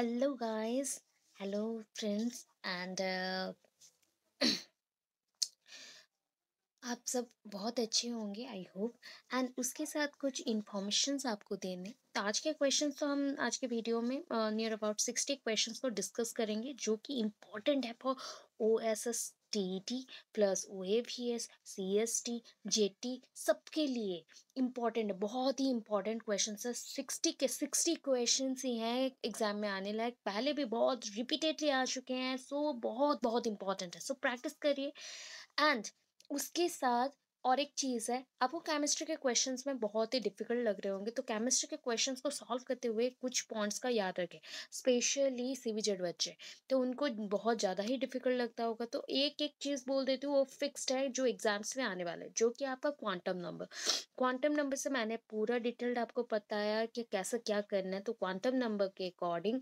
Hello guys hello friends and आप सब बहुत अच्छे होंगे आई होप एंड उसके साथ कुछ इन्फॉर्मेशन आपको देने तो आज के क्वेश्चन तो हम आज के वीडियो में नियर अबाउट सिक्सटी क्वेश्चन को डिस्कस करेंगे जो कि इम्पोर्टेंट है for O S S T plus O A V S C S T J T सबके लिए इम्पॉर्टेंट बहुत ही इम्पॉर्टेंट क्वेश्चन है सिक्सटी के सिक्सटी क्वेश्चन ही हैं एग्जाम में आने लायक पहले भी बहुत रिपीटेडली आ चुके हैं सो so बहुत बहुत इंपॉर्टेंट है सो प्रैक्टिस करिए एंड उसके साथ और एक चीज़ है आपको केमिस्ट्री के क्वेश्चंस में बहुत ही डिफिकल्ट लग रहे होंगे तो केमिस्ट्री के क्वेश्चंस को सॉल्व करते हुए कुछ पॉइंट्स का याद रखें स्पेशली सी बच्चे तो उनको बहुत ज़्यादा ही डिफिकल्ट लगता होगा तो एक एक चीज़ बोल देती हूँ वो फिक्स्ड है जो एग्जाम्स में आने वाला है जो कि आपका क्वांटम नंबर क्वांटम नंबर से मैंने पूरा डिटेल्ड आपको बताया कि कैसे क्या करना है तो क्वांटम नंबर के अकॉर्डिंग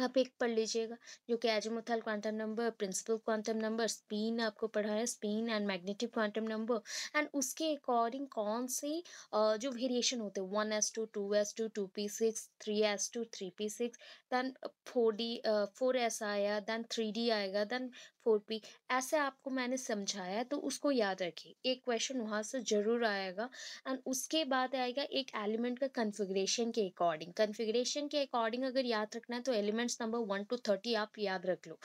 आप एक पढ़ लीजिएगा जो कि azimuthal quantum number principal quantum number spin आपको पढ़ा है spin and magnetic quantum number and उसके अकॉर्डिंग कौन से जो वेरिएशन होते हैं one S two two S two two P six three S two three P six then four D four S आया देन थ्री डी आएगा then four P ऐसे आपको मैंने समझाया तो उसको याद रखिए एक क्वेश्चन वहाँ से ज़रूर आएगा एंड उसके बाद आएगा एक एलिमेंट का कन्फिग्रेशन के अकॉर्डिंग कन्फिग्रेशन के अकॉर्डिंग अगर याद रखना है तो element components number one to thirty आप याद रख लो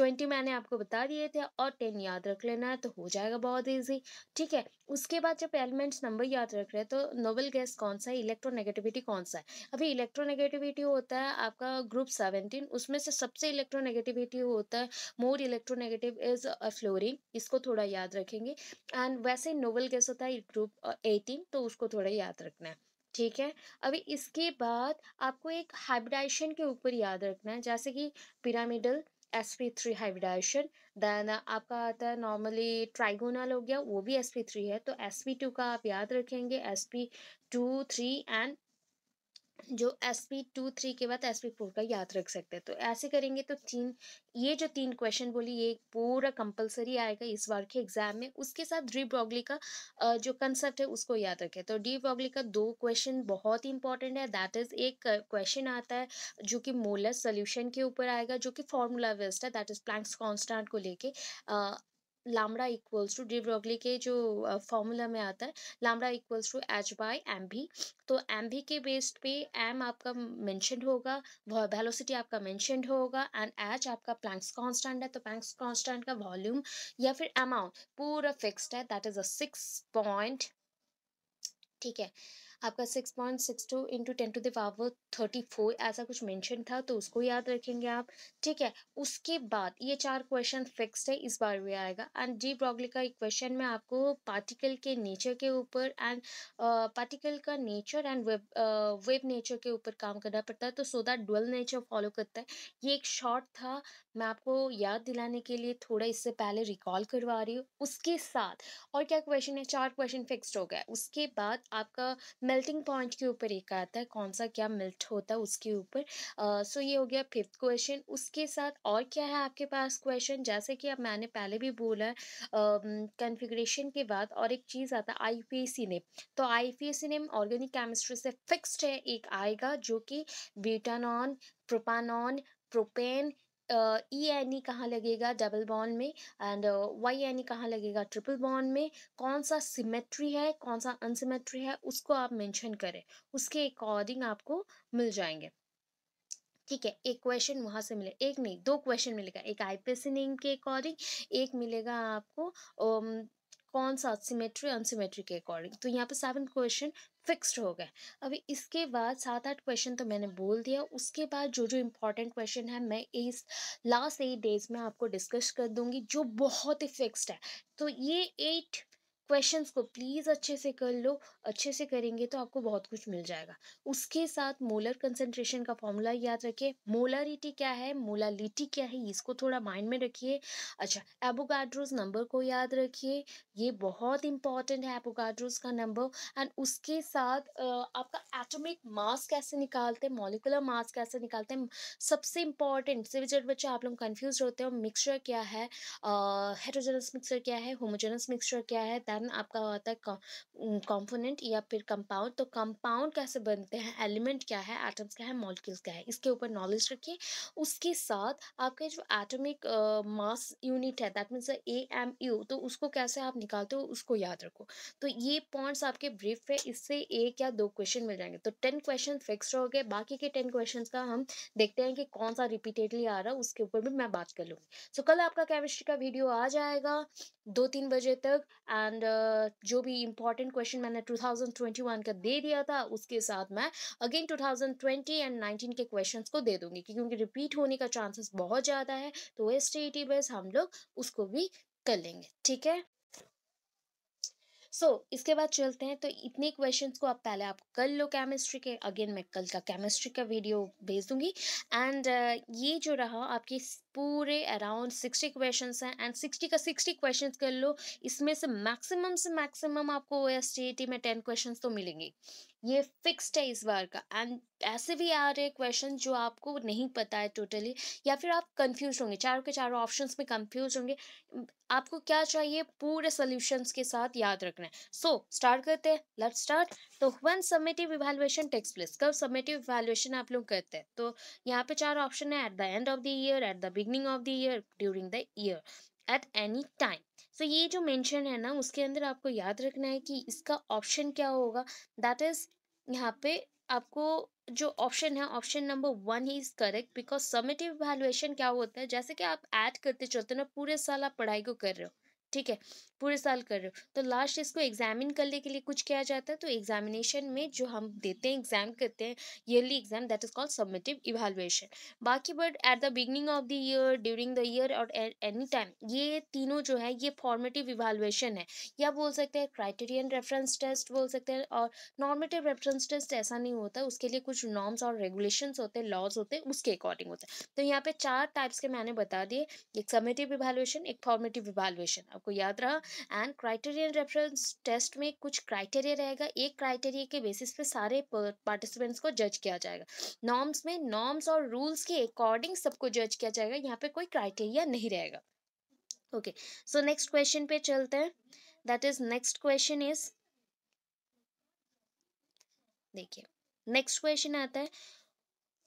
ट्वेंटी मैंने आपको बता दिए थे और टेन याद रख लेना है तो हो जाएगा बहुत ईजी ठीक है उसके बाद जब एलिमेंट्स नंबर याद रख रहे हैं तो नोवल गैस कौन सा है इलेक्ट्रोनेगेटिविटी कौन सा है अभी इलेक्ट्रोनेगेटिविटी होता है आपका ग्रुप सेवेंटीन उसमें से सबसे इलेक्ट्रोनेगेटिविटी होता है more electronegative is a fluorine इसको थोड़ा याद रखेंगे एंड वैसे नोवल गैस होता है ग्रुप एटीन तो उसको थोड़ा याद रखना है ठीक है अभी इसके बाद आपको एक हाइब्रिडाइजेशन के ऊपर याद रखना है जैसे कि pyramidal S P three hybridization then आपका आता है नॉर्मली ट्राइगोनल हो गया वो भी एस पी थ्री है तो एस पी टू का आप याद रखेंगे S P two three and जो एस पी टू थ्री के बाद एस पी फोर का याद रख सकते हैं तो ऐसे करेंगे तो तीन ये जो तीन क्वेश्चन बोली ये पूरा कंपलसरी आएगा इस बार के एग्जाम में उसके साथ डी ब्रॉगली का जो कंसेप्ट है उसको याद रखें तो डी ब्रॉगली का दो क्वेश्चन बहुत ही इंपॉर्टेंट है दैट इज़ एक क्वेश्चन आता है जो कि मोलर सोल्यूशन के ऊपर आएगा जो कि फॉर्मूला वेस्ट है दैट इज़ प्लैंक्स कॉन्स्टांट को लेके लामड़ा इक्वल्स टू डी के जो फॉर्मूला में आता है lambda equals to H by M भी तो एम भी के बेस्ड पे एम आपका मैंशन होगा वेलोसिटी आपका मैंशन होगा एंड एच आपका प्लैंक्स कॉन्स्टेंट है तो प्लैंक्स कॉन्स्टेंट का वॉल्यूम या फिर अमाउंट पूरा फिक्सड है that is a six point ठीक है आपका six point six two into ten to the power thirty four ऐसा कुछ मेंशन था तो उसको याद रखेंगे आप ठीक है उसके बाद ये चार क्वेश्चन फिक्स्ड है इस बार भी आएगा एंड जी ब्रॉगली का क्वेश्चन में आपको पार्टिकल के नेचर के ऊपर एंड पार्टिकल का nature and wave wave nature के ऊपर काम करना पड़ता है तो so that dual nature follow करता है ये एक शॉर्ट था मैं आपको याद दिलाने के लिए थोड़ा इससे पहले रिकॉल करवा रही हूँ उसके साथ और क्या क्वेश्चन है चार क्वेश्चन फिक्स्ड हो गया उसके बाद आपका मेल्टिंग पॉइंट के ऊपर एक आता है कौन सा क्या मेल्ट होता है उसके ऊपर सो ये हो गया फिफ्थ क्वेश्चन उसके साथ और क्या है आपके पास क्वेश्चन जैसे कि अब मैंने पहले भी बोला कन्फिग्रेशन के बाद और एक चीज़ आता है आई पी सी नेम तो I P C name organic chemistry से फिक्स्ड है एक आएगा जो कि बीटानॉन प्रोपानॉन प्रोपेन ई एन ई कहाँ लगेगा डबल बॉन्ड में एंड वाई एन ई कहाँ लगेगा ट्रिपल बॉन्ड में कौन सा सिमेट्री है कौन सा अनसिमेट्री है उसको आप मेंशन करें उसके अकॉर्डिंग आपको मिल जाएंगे ठीक है एक क्वेश्चन वहाँ से मिले एक नहीं दो क्वेश्चन मिलेगा एक I P S C name के अकॉर्डिंग एक मिलेगा आपको कौन सा सिमेट्री अनसीमेट्री के अकॉर्डिंग तो यहाँ पे सेवन क्वेश्चन फिक्स्ड हो गए अभी इसके बाद सात आठ क्वेश्चन तो मैंने बोल दिया उसके बाद जो जो इम्पॉर्टेंट क्वेश्चन है मैं इस लास्ट एट डेज में आपको डिस्कस कर दूंगी जो बहुत ही फिक्स्ड है तो ये एट क्वेश्चंस को प्लीज़ अच्छे से कर लो अच्छे से करेंगे तो आपको बहुत कुछ मिल जाएगा उसके साथ मोलर कंसंट्रेशन का फॉर्मूला याद रखिए मोलारिटी क्या है मोलालिटी क्या है इसको थोड़ा माइंड में रखिए अच्छा एबोगाड्रोज नंबर को याद रखिए ये बहुत इंपॉर्टेंट है एबोगाड्रोज का नंबर एंड उसके साथ आपका एटोमिक मास कैसे निकालते हैं मोलिकुलर मास कैसे निकालते हैं सबसे इंपॉर्टेंट सिर्फ जब बच्चे आप लोग कन्फ्यूज होते हो मिक्सचर क्या है हेटोजेनस मिक्सचर क्या है होमोजेनस मिक्सचर क्या है कारण आपका होता है कॉम्पोनेंट या फिर कंपाउंड तो कंपाउंड कैसे बनते हैं एलिमेंट क्या है एटम्स क्या है मॉलिक्यूल्स क्या है इसके ऊपर नॉलेज रखिए उसके साथ आपके जो एटॉमिक मास यूनिट है that means A M U तो उसको कैसे आप निकालते हो उसको याद रखो तो ये पॉइंट्स आपके ब्रीफ है इससे एक या दो क्वेश्चन मिल जाएंगे तो टेन क्वेश्चन फिक्स हो गए बाकी के टेन क्वेश्चन का हम देखते हैं कि कौन सा रिपीटेडली आ रहा है उसके ऊपर भी मैं बात कर लूँगी सो so, कल आपका केमिस्ट्री का वीडियो आ जाएगा दो तीन बजे तक एंड जो भी इम्पोर्टेंट क्वेश्चन मैंने 2021 का दे दिया था उसके साथ मैं अगेन 2020 एंड 19 के क्वेश्चंस को दे दूंगी क्योंकि रिपीट होने का चांसेस बहुत ज़्यादा है तो एस टी बेस हम लोग उसको भी कर लेंगे ठीक है सो so, इसके बाद चलते हैं तो इतने क्वेश्चंस को आप पहले आप कर लो केमिस्ट्री के अगेन मैं कल का केमिस्ट्री का वीडियो भेज दूंगी एंड uh, ये जो रहा आपकी पूरे अराउंड सिक्सटी क्वेश्चन हैं एंड सिक्सटी का सिक्सटी क्वेश्चन कर लो इसमें से मैक्सिमम से मैक्सिमम आपको ओ एस में टेन क्वेश्चन तो मिलेंगे ये फिक्स्ड है इस बार का एंड ऐसे भी आ रहे क्वेश्चन जो आपको नहीं पता है टोटली या फिर आप कंफ्यूज होंगे चारों के चारों ऑप्शंस में कंफ्यूज होंगे आपको क्या चाहिए पूरे सॉल्यूशंस के साथ याद रखना है सो so, स्टार्ट करते हैं लेट्स स्टार्ट तो one summative evaluation takes place कब सबमेटिव इवेलुएशन आप लोग करते हैं तो यहाँ पे चार ऑप्शन है at the end of the year at the beginning of the year during the year at any time so ये जो मेंशन है ना उसके अंदर आपको याद रखना है कि इसका ऑप्शन क्या होगा दैट इज यहाँ पे आपको जो ऑप्शन है ऑप्शन नंबर वन ही is correct because summative evaluation क्या होता है जैसे कि आप ऐड करते चलते ना पूरे साल आप पढ़ाई को कर रहे हो ठीक है पूरे साल कर रहे हो तो लास्ट इसको एग्जामिन करने के लिए कुछ किया जाता है तो एग्जामिनेशन में जो हम देते हैं एग्जाम करते हैं yearly exam that is called summative evaluation बाकी but at the beginning of the year during the year और एनी टाइम ये तीनों जो है ये फॉर्मेटिव इवेलुएशन है या बोल सकते हैं क्राइटेरियन रेफरेंस टेस्ट बोल सकते हैं और नॉर्मेटिव रेफरेंस टेस्ट ऐसा नहीं होता उसके लिए कुछ नॉर्म्स और रेगुलेशन होते हैं लॉज होते हैं उसके अकॉर्डिंग होता है तो यहाँ पे चार टाइप्स के मैंने बता दिए एक सबमिटिव इवेलुएशन एक फॉर्मेटिव इवेलुएशन अब आपको याद रहा एंड क्राइटेरियन रेफरेंस टेस्ट में कुछ क्राइटेरिया रहेगा एक क्राइटेरिया के बेसिस पे सारे पार्टिसिपेंट्स को जज किया जाएगा नॉर्म्स में नॉर्म्स और रूल्स के अकॉर्डिंग सबको जज किया जाएगा यहाँ पे कोई क्राइटेरिया नहीं रहेगा ओके सो नेक्स्ट क्वेश्चन पे चलते हैं that is next question is देखिए नेक्स्ट क्वेश्चन आता है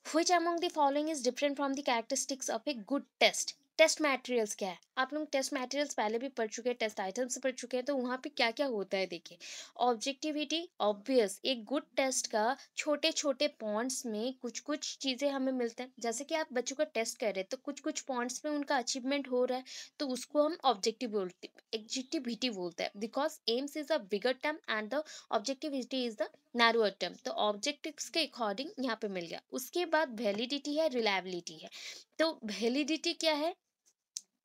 which among the following is different from the characteristics of a good test test materials क्या है आप लोग टेस्ट मटेरियल्स पहले भी पढ़ चुके हैं टेस्ट आइटम्स पढ़ चुके हैं तो वहाँ पे क्या क्या होता है देखिए ऑब्जेक्टिविटी ऑब्वियस एक गुड टेस्ट का छोटे छोटे पॉइंट्स में कुछ कुछ चीज़ें हमें मिलते हैं जैसे कि आप बच्चों का टेस्ट कर रहे हैं तो कुछ कुछ पॉइंट्स में उनका अचीवमेंट हो रहा है तो उसको हम ऑब्जेक्टिव बोलते ऑब्जेक्टिविटी बोलते हैं because aims is a bigger term and the objectivity is the narrower term तो ऑब्जेक्टिव्स के अकॉर्डिंग यहाँ पे मिल गया उसके बाद वैलिडिटी है रिलायबिलिटी है तो वैलिडिटी क्या है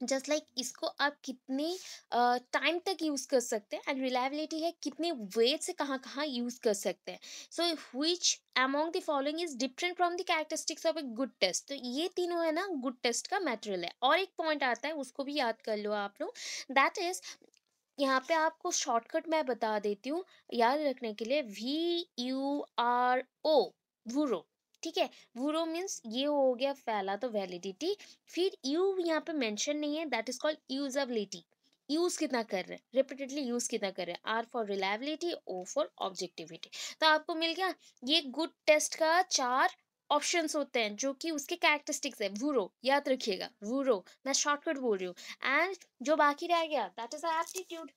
जस्ट लाइक like, इसको आप कितने टाइम तक यूज़ कर सकते हैं एंड रिलायबिलिटी है कितने वेट से कहाँ कहाँ यूज़ कर सकते हैं so which among the following is different from the characteristics of a good test तो ये तीनों है ना गुड टेस्ट का मेटेरियल है और एक पॉइंट आता है उसको भी याद कर लो आप लोग दैट इज यहाँ पे आपको शॉर्टकट मैं बता देती हूँ याद रखने के लिए वी यू आर ओ वो ठीक है वूरो मीन्स ये हो गया फैला तो वैलिडिटी फिर यू यहाँ पे मेंशन नहीं है that is called usability use कितना कर रहे हैं रिपीटेडली यूज़ कितना कर रहे हैं R for reliability O for objectivity तो आपको मिल गया ये गुड टेस्ट का चार ऑप्शन होते हैं जो कि उसके कैरेक्टरिस्टिक्स है वूरो याद रखिएगा वूरो मैं शॉर्टकट बोल रही हूँ एंड जो बाकी रह गया दैट इज़ एप्टीट्यूड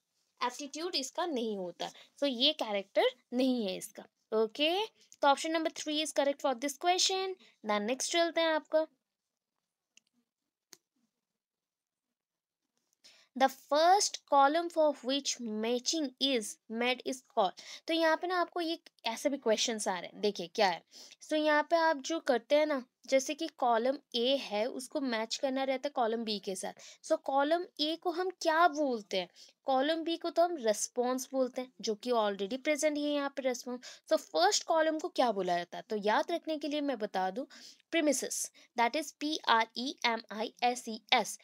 एप्टीट्यूड इसका नहीं होता सो so, ये कैरेक्टर नहीं है इसका ओके तो option number three is correct for this question the next चलते हैं आपका the first column for which matching is made is call तो यहाँ पे ना आपको ये ऐसे भी क्वेश्चन आ रहे हैं देखिए क्या है सो so, यहाँ पे आप जो करते हैं ना जैसे कि कॉलम ए है उसको मैच करना रहता है कॉलम बी के साथ सो कॉलम ए को हम क्या बोलते हैं कॉलम बी को तो हम रेस्पॉन्स बोलते हैं जो कि ऑलरेडी प्रेजेंट है यहाँ पे रेस्पॉन्स सो फर्स्ट कॉलम को क्या बोला जाता है तो याद रखने के लिए मैं बता दूँ premise that is P R E M I S E S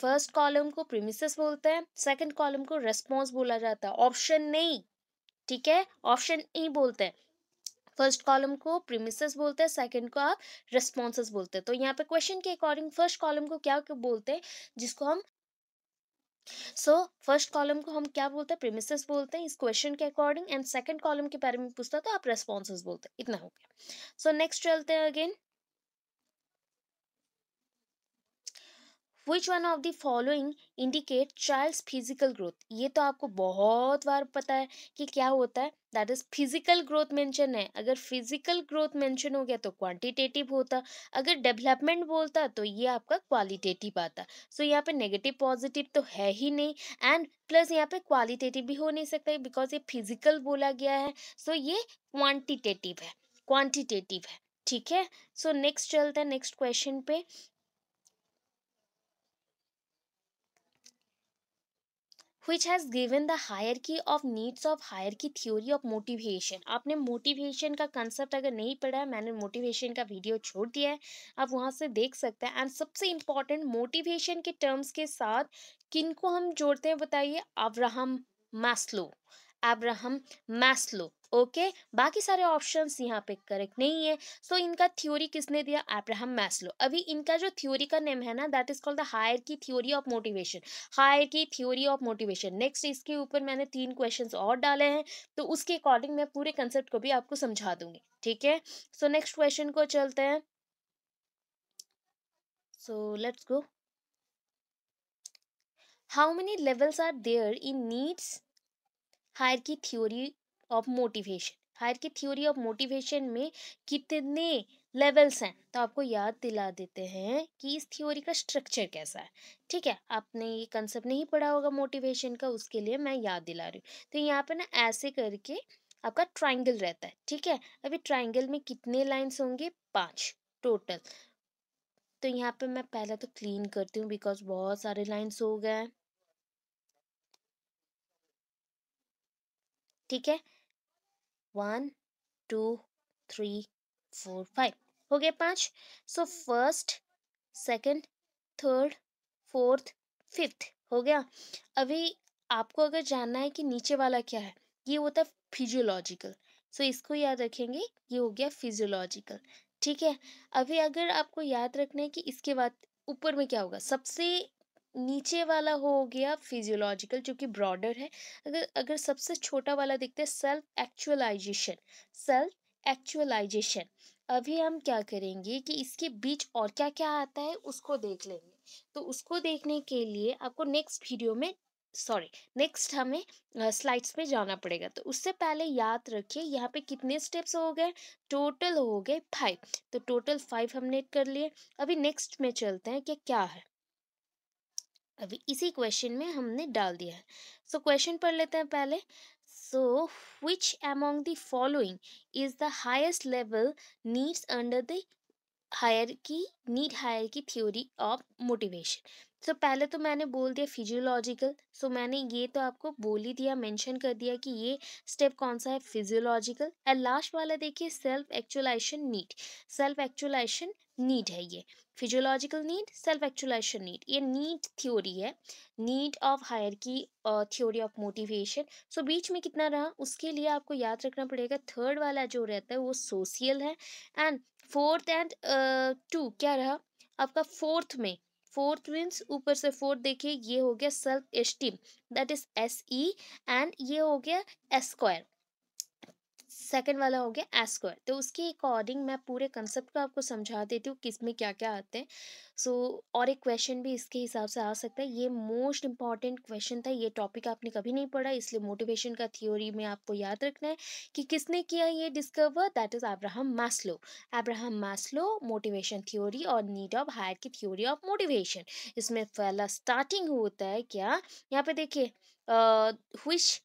first column को प्रीमिसेस बोलते हैं सेकंड कॉलम को रेस्पॉन्स बोला जाता है ऑप्शन नहीं ठीक है ऑप्शन ई बोलते हैं फर्स्ट कॉलम को प्रीमिसेस बोलते हैं सेकंड को आप रेस्पॉन्सेस बोलते हैं तो यहाँ पे क्वेश्चन के अकॉर्डिंग फर्स्ट कॉलम को क्या क्यों बोलते हैं जिसको हम सो फर्स्ट कॉलम को हम क्या बोलते हैं प्रीमिसेस बोलते हैं इस क्वेश्चन के अकॉर्डिंग एंड सेकंड कॉलम के बारे में पूछता तो आप रेस्पॉन्सेस बोलते हैं इतना हो गया सो नेक्स्ट चलते हैं again which one of the following indicate child's physical growth ये तो आपको बहुत बार पता है कि क्या होता है that is physical growth mention है अगर फिजिकल ग्रोथ मैंशन हो गया तो क्वान्टिटेटिव होता अगर डेवलपमेंट बोलता तो ये आपका क्वालिटेटिव आता सो so, यहाँ पे नेगेटिव पॉजिटिव तो है ही नहीं एंड प्लस यहाँ पे क्वालिटेटिव भी हो नहीं सकता है बिकॉज ये फिजिकल बोला गया है सो so ये क्वान्टिटेटिव है क्वान्टिटेटिव है ठीक है सो so, नेक्स्ट चलते हैं नेक्स्ट क्वेश्चन पे which has given the hierarchy of needs of hierarchy theory of motivation आपने motivation का concept अगर नहीं पढ़ा है मैंने motivation का video छोड़ दिया है आप वहाँ से देख सकते हैं एंड सबसे important motivation के terms के साथ किनको हम जोड़ते हैं बताइए Abraham Maslow Abraham Maslow okay बाकी सारे ऑप्शन यहाँ पे करेक्ट नहीं है सो so, इनका थ्योरी किसने दिया एब्राहम मैस्लो अभी इनका जो थ्योरी का नेम है ना that is called the hierarchy theory of motivation hierarchy theory of motivation next इसके ऊपर मैंने तीन क्वेश्चन और डाले हैं तो उसके अकॉर्डिंग मैं पूरे कंसेप्ट को भी आपको समझा दूंगी ठीक है सो नेक्स्ट क्वेश्चन को चलते हैं so let's go how many levels are there in needs hierarchy theory of motivation hierarchy theory of motivation में कितने लेवल्स हैं तो आपको याद दिला देते हैं कि इस थ्योरी का स्ट्रक्चर कैसा है ठीक है आपने ये कंसेप्ट नहीं पढ़ा होगा मोटिवेशन का उसके लिए मैं याद दिला रही हूँ तो यहाँ पे ना ऐसे करके आपका ट्राइंगल रहता है ठीक है अभी ट्राइंगल में कितने लाइन्स होंगे पाँच टोटल तो यहाँ पे मैं पहले तो क्लीन करती हूँ बिकॉज बहुत सारे लाइन्स हो गए ठीक है one two three four five हो गया पांच so first second third fourth fifth हो गया अभी आपको अगर जानना है कि नीचे वाला क्या है ये होता है फिजियोलॉजिकल सो इसको याद रखेंगे ये हो गया फिजियोलॉजिकल ठीक है अभी अगर आपको याद रखना है कि इसके बाद ऊपर में क्या होगा सबसे नीचे वाला हो गया फिजियोलॉजिकल जो कि ब्रॉडर है अगर अगर सबसे छोटा वाला देखते हैं सेल्फ एक्चुअलाइजेशन सेल्फ एक्चुअलाइजेशन अभी हम क्या करेंगे कि इसके बीच और क्या क्या आता है उसको देख लेंगे तो उसको देखने के लिए आपको नेक्स्ट वीडियो में सॉरी नेक्स्ट हमें स्लाइड्स में जाना पड़ेगा तो उससे पहले याद रखिए यहाँ पे कितने स्टेप्स हो गए टोटल हो गए फाइव तो टोटल फाइव हमने कर लिए अभी नेक्स्ट में चलते हैं कि क्या है अभी इसी क्वेश्चन में हमने डाल दिया है सो क्वेश्चन पढ़ लेते हैं पहले so which among the following is the highest level needs under the hierarchy need hierarchy theory of motivation so so, पहले तो मैंने बोल दिया फिजियोलॉजिकल सो so, मैंने ये तो आपको बोल ही दिया मेंशन कर दिया कि ये स्टेप कौन सा है फिजियोलॉजिकल एंड लास्ट वाला देखिए self actualisation need self actualisation need है ये physiological need self actualisation need ये नीड थ्योरी है need of hierarchy theory of motivation so बीच में कितना रहा उसके लिए आपको याद रखना पड़ेगा थर्ड वाला जो रहता है वो सोशियल है एंड फोर्थ एंड टू क्या रहा आपका फोर्थ में फोर्थ मीन्स ऊपर से फोर्थ देखिए ये हो गया self esteem that is S E and ये हो गया स्क्वायर सेकेंड वाला हो गया एस्क्वायर तो उसके अकॉर्डिंग मैं पूरे कंसेप्ट को आपको समझा देती हूँ किस में क्या क्या आते हैं सो so, और एक क्वेश्चन भी इसके हिसाब से आ सकता है ये मोस्ट इंपॉर्टेंट क्वेश्चन था ये टॉपिक आपने कभी नहीं पढ़ा इसलिए मोटिवेशन का थ्योरी में आपको याद रखना है कि किसने किया ये discover that is Abraham Maslow Abraham Maslow motivation theory और need of hierarchy theory of motivation इसमें पहला स्टार्टिंग होता है क्या यहाँ पे देखिए which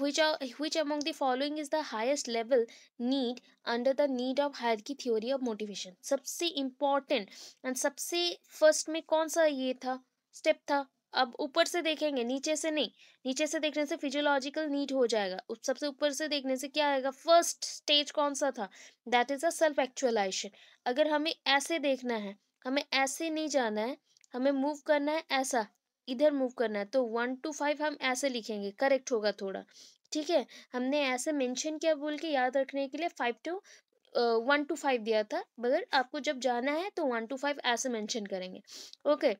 which are which among the following is the highest level need under the need of hierarchy theory of motivation सबसे important and सबसे first में कौन सा ये था step था अब ऊपर से देखेंगे नीचे से नहीं नीचे से देखने से फिजियोलॉजिकल नीड हो जाएगा सबसे ऊपर से देखने से क्या आएगा फर्स्ट स्टेज कौन सा था that is a self actualization अगर हमें ऐसे देखना है हमें ऐसे नहीं जाना है हमें मूव करना है ऐसा इधर मूव करना है तो वन टू फाइव हम ऐसे लिखेंगे करेक्ट होगा थोड़ा ठीक है हमने ऐसे मेंशन किया बोल के याद रखने के लिए five two one two five दिया था मगर आपको जब जाना है तो वन टू फाइव ऐसे मेंशन करेंगे ओके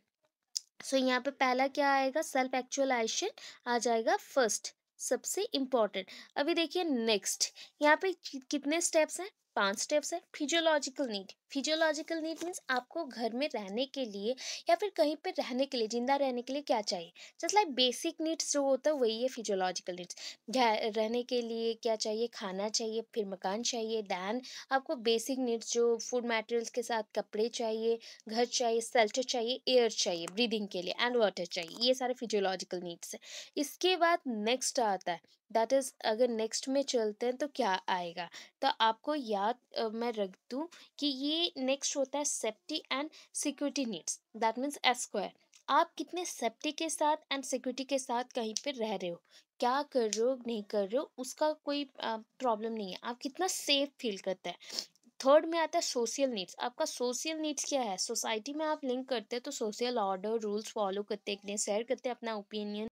सो यहाँ पे पहला क्या आएगा सेल्फ एक्चुअलाइजेशन आ जाएगा फर्स्ट सबसे इम्पॉर्टेंट अभी देखिए नेक्स्ट यहाँ पे कितने स्टेप्स हैं पांच स्टेप्स है physiological need physiological need means आपको घर में रहने के लिए या फिर कहीं पर रहने के लिए ज़िंदा रहने के लिए क्या चाहिए जस्ट लाइक बेसिक नीड्स जो होता है वही है फिजियोलॉजिकल नीड्स रहने के लिए क्या चाहिए खाना चाहिए फिर मकान चाहिए दैन आपको बेसिक नीड्स जो फूड मटेरियल्स के साथ कपड़े चाहिए घर चाहिए सेल्टर चाहिए एयर चाहिए ब्रीदिंग के लिए एंड वाटर चाहिए ये सारे फिजियोलॉजिकल नीड्स हैं इसके बाद नेक्स्ट आता है दैट इज़ अगर नेक्स्ट में चलते हैं तो क्या आएगा तो आपको याद मैं रख दूँ कि ये नेक्स्ट होता है safety and security needs that means एस्क्वायर आप कितने सेफ्टी के साथ एंड सिक्योरिटी के साथ कहीं पर रह रहे हो क्या कर रहे हो नहीं कर रहे हो उसका कोई प्रॉब्लम नहीं है आप कितना सेफ फील करते हैं थर्ड में आता है सोशल नीड्स आपका सोशल नीड्स क्या है सोसाइटी में आप लिंक करते हैं तो सोशल ऑर्डर रूल्स फॉलो करते हैं शेयर करते हैं अपना ओपिनियन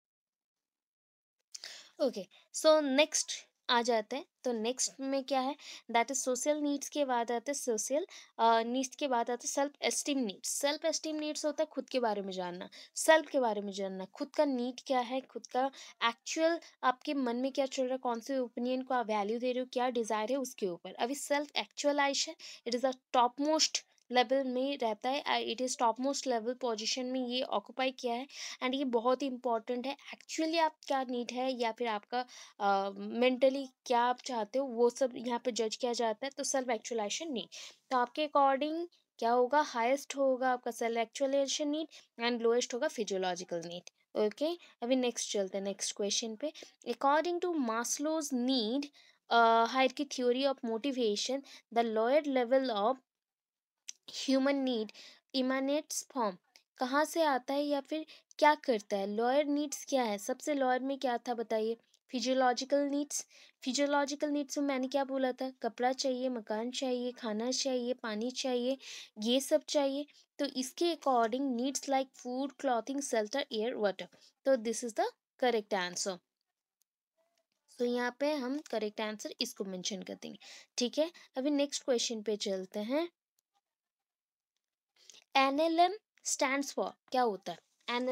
ओके सो नेक्स्ट आ जाते हैं तो नेक्स्ट में क्या है दैट इज सोशल नीड्स के बाद आते हैं सोशल नीड्स के बाद आते हैं self esteem needs self esteem needs होता है खुद के बारे में जानना सेल्फ के बारे में जानना खुद का नीड क्या है खुद का एक्चुअल आपके मन में क्या चल रहा है कौन से ओपिनियन को आप वैल्यू दे रहे हो क्या डिज़ायर है उसके ऊपर अभी सेल्फ एक्चुअलाइज है it is a top most level में रहता है it is top most level position में ये ऑक्यूपाई किया है एंड ये बहुत ही इंपॉर्टेंट है एक्चुअली आप क्या नीड है या फिर आपका मेंटली uh, क्या आप चाहते हो वो सब यहाँ पर जज किया जाता है तो सेल्फ एक्चुअलाइजेशन नीड तो आपके अकॉर्डिंग क्या होगा हाइस्ट होगा आपका self actualisation need and lowest होगा फिजियोलॉजिकल नीड ओके अभी नेक्स्ट चलते हैं नेक्स्ट क्वेश्चन पे according to Maslow's need hierarchy theory of motivation the lower level of human need emanates form कहाँ से आता है या फिर क्या करता है लॉयर नीड्स क्या है सबसे लॉयर में क्या था बताइए फिजियोलॉजिकल नीड्स फिजियोलॉजिकल नीड्स में मैंने क्या बोला था कपड़ा चाहिए मकान चाहिए खाना चाहिए पानी चाहिए ये सब चाहिए तो इसके according needs like food clothing shelter air water तो this is the correct answer तो यहाँ पे हम करेक्ट आंसर इसको मेंशन कर देंगे ठीक है अभी नेक्स्ट क्वेश्चन पे चलते हैं एन स्टैंड्स फॉर क्या होता है एन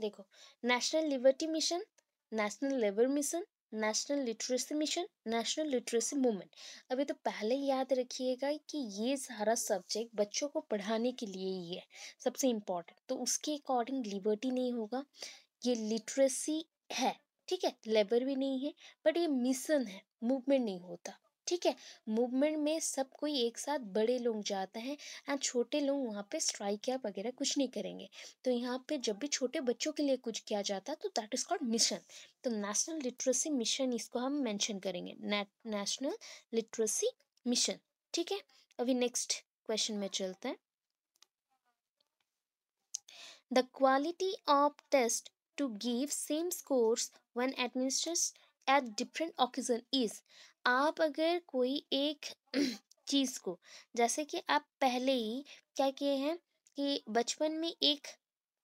देखो national liberty mission national labour mission national literacy mission national literacy movement अभी तो पहले याद रखिएगा कि ये सारा सब्जेक्ट बच्चों को पढ़ाने के लिए ही है सबसे इम्पॉर्टेंट तो उसके अकॉर्डिंग लिबर्टी नहीं होगा ये लिटरेसी है ठीक है लेबर भी नहीं है बट ये मिशन है मूवमेंट नहीं होता ठीक है मूवमेंट में सब कोई एक साथ बड़े लोग जाते हैं एंड छोटे लोग वहाँ पे स्ट्राइक या वगैरह कुछ नहीं करेंगे तो यहाँ पे जब भी छोटे बच्चों के लिए कुछ किया जाता है तो दैट इज़ कॉल्ड मिशन तो नेशनल लिटरेसी मिशन इसको हम मैंशन करेंगे नेशनल लिटरेसी मिशन ठीक है अभी नेक्स्ट क्वेश्चन में चलते हैं the quality of test to give same scores when administrate at different occasion is आप अगर कोई एक चीज़ को जैसे कि आप पहले ही क्या किए हैं कि बचपन में एक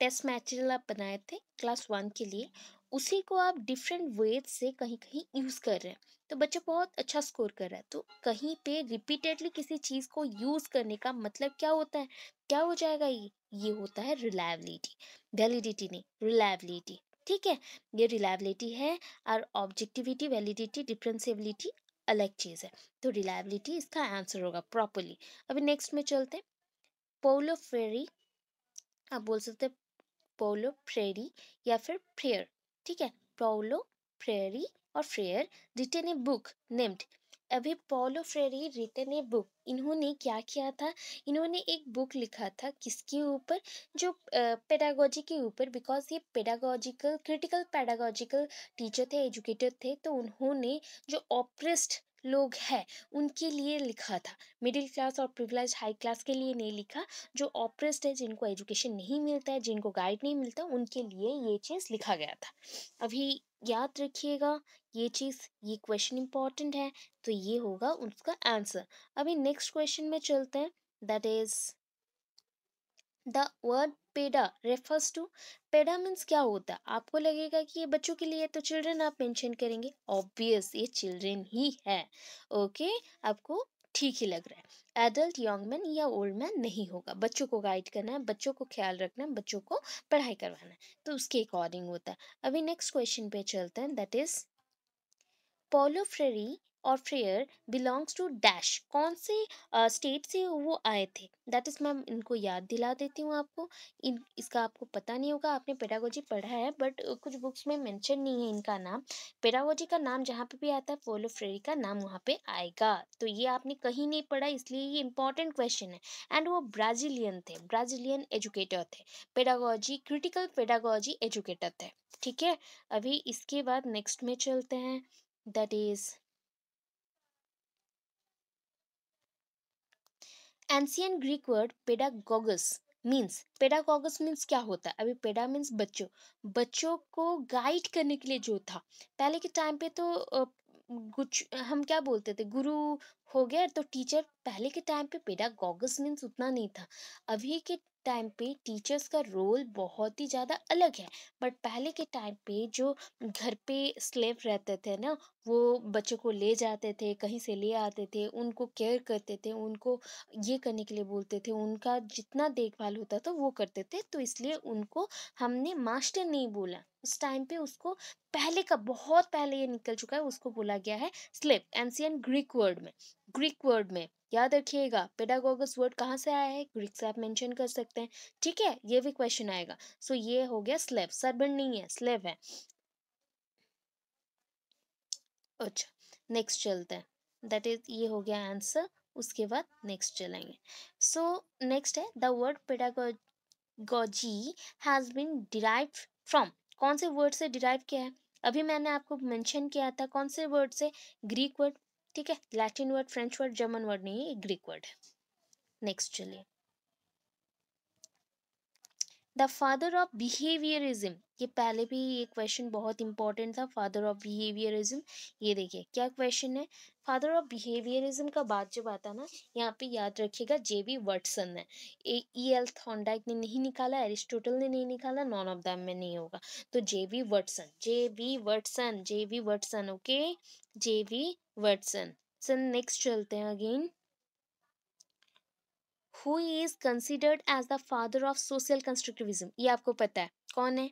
टेस्ट मटेरियल आप बनाए थे क्लास वन के लिए उसी को आप डिफरेंट वेज से कहीं कहीं यूज़ कर रहे हैं तो बच्चा बहुत अच्छा स्कोर कर रहा है तो कहीं पे रिपीटेडली किसी चीज़ को यूज़ करने का मतलब क्या होता है क्या हो जाएगा ये ये होता है रिलायबिलिटी वैलिडिटी नहीं रिलायबिलिटी ठीक है ये रिलायबिलिटी है और ऑब्जेक्टिविटी वैलिडिटी डिफ्रेंसीबिलिटी अलग चीज़ है तो रिलायबिलिटी इसका आंसर होगा प्रॉपरली अभी नेक्स्ट में चलते हैं पोलो फेरी आप बोल सकते पोलो फ्रेरी या फिर फ्रेयर ठीक है पोलो फ्रेरी और Freire written a book named अभी Paulo Freire written a book इन्होंने क्या किया था इन्होंने एक बुक लिखा था किसके ऊपर जो पेडागोजी के ऊपर बिकॉज ये पेडागोजिकल क्रिटिकल पेडागोजिकल टीचर थे एजुकेटर थे तो उन्होंने जो ऑप्रेस्ड लोग हैं उनके लिए लिखा था मिडिल क्लास और प्रिविलेज हाई क्लास के लिए नहीं लिखा जो ऑपरेस्ड है जिनको एजुकेशन नहीं मिलता है जिनको गाइड नहीं मिलता उनके लिए ये चीज़ लिखा गया था अभी याद रखिएगा ये चीज़ ये क्वेश्चन इंपॉर्टेंट है तो ये होगा उसका आंसर अभी नेक्स्ट क्वेश्चन में चलते हैं that is the word peda refers to peda means क्या होता है आपको लगेगा कि ये बच्चों के लिए तो चिल्ड्रन आप मेंशन करेंगे ऑब्वियस ये चिल्ड्रन ही है ओके okay? आपको ठीक ही लग रहा है एडल्ट यंग मैन या ओल्ड मैन नहीं होगा बच्चों को गाइड करना है बच्चों को ख्याल रखना है बच्चों को पढ़ाई करवाना है तो उसके अकॉर्डिंग होता है अभी नेक्स्ट क्वेश्चन पे चलते हैं दैट इज पोलोफ्रेरी और फ्रेयर बिलोंग्स टू डैश कौन से स्टेट से वो आए थे दैट इज़ मैम इनको याद दिला देती हूँ आपको इन इसका आपको पता नहीं होगा आपने पेडागोजी पढ़ा है बट कुछ बुक्स में मेंशन नहीं है इनका नाम पेडागोजी का नाम जहाँ पे भी आता है पोलो फ्रेरी का नाम वहाँ पे आएगा तो ये आपने कहीं नहीं पढ़ा इसलिए ये इंपॉर्टेंट क्वेश्चन है एंड वो ब्राज़ीलियन थे ब्राज़ीलियन एजुकेटर थे पेडागोजी क्रिटिकल पेडागोजी एजुकेटर थे ठीक है अभी इसके बाद नेक्स्ट में चलते हैं that is ancient Greek word pedagogus means pedagogus means क्या होता है अभी पेडा मीन्स बच्चों बच्चों को गाइड करने के लिए जो था पहले के टाइम पे तो कुछ हम क्या बोलते थे गुरु हो गया तो टीचर पहले के टाइम पे पेडा गॉगस मीन्स उतना नहीं था अभी के टाइम पे टीचर्स का रोल बहुत ही ज़्यादा अलग है बट पहले के टाइम पे जो घर पे स्लेव रहते थे ना वो बच्चों को ले जाते थे कहीं से ले आते थे उनको केयर करते थे उनको ये करने के लिए बोलते थे उनका जितना देखभाल होता था वो करते थे तो इसलिए उनको हमने मास्टर नहीं बोला उस टाइम पे उसको पहले का बहुत पहले ये निकल चुका है उसको बोला गया है स्लिप एंसियन ग्रीक वर्ड में ग्रीक वर्ड में याद रखिएगा पेडागोगस वर्ड कहाँ से आया है ग्रीक से आप मेंशन कर सकते हैं ठीक है ये भी क्वेश्चन आएगा सो ये हो गया स्लेब सर्बन नहीं है स्लेब है अच्छा नेक्स्ट चलते हैं दैट इज ये हो गया आंसर उसके बाद नेक्स्ट चलेंगे सो so, नेक्स्ट है the word pedagogy has been derive from कौन से वर्ड से डिराइव किया है अभी मैंने आपको मेंशन किया था कौन से वर्ड से ग्रीक वर्ड ठीक है Latin word French word German word नहीं ग्रीक वर्ड है नेक्स्ट चलिए द फादर ऑफ बिहेवियरिज्म ये पहले भी ये क्वेश्चन बहुत इंपॉर्टेंट था फादर ऑफ बिहेवियरिज्म ये देखिए क्या क्वेश्चन है फादर ऑफ बिहेवियरिज्म का बात जब आता ना यहाँ पे याद रखिएगा जे बी वर्टसन ने ई एल थॉन्डाइक ने नहीं निकाला एरिस्टोटल ने नहीं निकाला नॉन ऑफ दैम में नहीं होगा तो J B Watson J B Watson J B Watson okay J B Watson sir next चलते हैं again who is considered as the father of social constructivism ये आपको पता है कौन है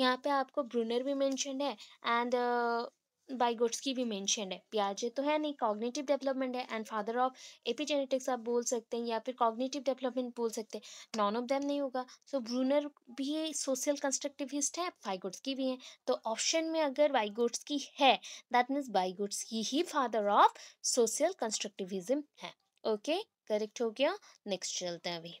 यहाँ पे आपको ब्रूनर भी मैंशन है एंड की uh, भी मैंशन है प्याजे तो है नहीं कॉग्नेटिव डेवलपमेंट है एंड फादर ऑफ एपिजेनेटिक्स आप बोल सकते हैं या फिर कॉग्नेटिव डेवलपमेंट बोल सकते हैं नॉन ऑफ देम नहीं होगा सो so, ब्रूनर भी सोशल कंस्ट्रक्टिविस्ट है की भी है तो ऑप्शन में अगर की है दैट मीन्स की ही फादर ऑफ सोशल कंस्ट्रक्टिविज्म है ओके okay? करेक्ट हो गया नेक्स्ट चलते हैं अभी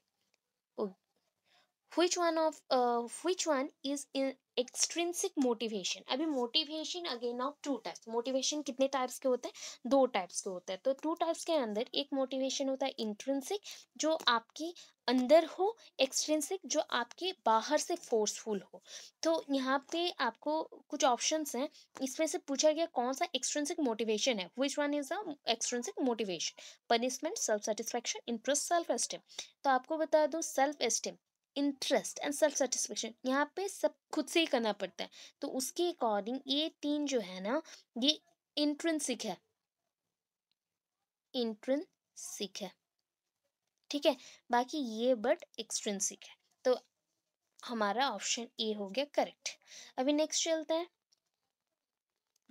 which one of uh, which one is in extrinsic motivation अभी motivation again of two types motivation कितने टाइप्स के होते हैं दो टाइप्स के होते हैं तो टू टाइप्स के अंदर एक मोटिवेशन होता है इंट्रेंसिक जो आपके अंदर हो एक्सट्रेंसिक जो आपके बाहर से फोर्सफुल हो तो यहाँ पे आपको कुछ ऑप्शंस हैं इसमें से पूछा गया कौन सा एक्सट्रेंसिक मोटिवेशन है which one is the extrinsic motivation punishment self satisfaction interest self esteem तो आपको बता दूँ self esteem interest and self satisfaction यहाँ पे सब खुद से ही करना पड़ता है तो उसके अकॉर्डिंग ये तीन जो है ना ये इंट्रेंसिक है इंट्रेंसिक है ठीक है बाकी ये बट एक्सट्रेंसिक है तो हमारा ऑप्शन ए हो गया करेक्ट अभी नेक्स्ट चलते हैं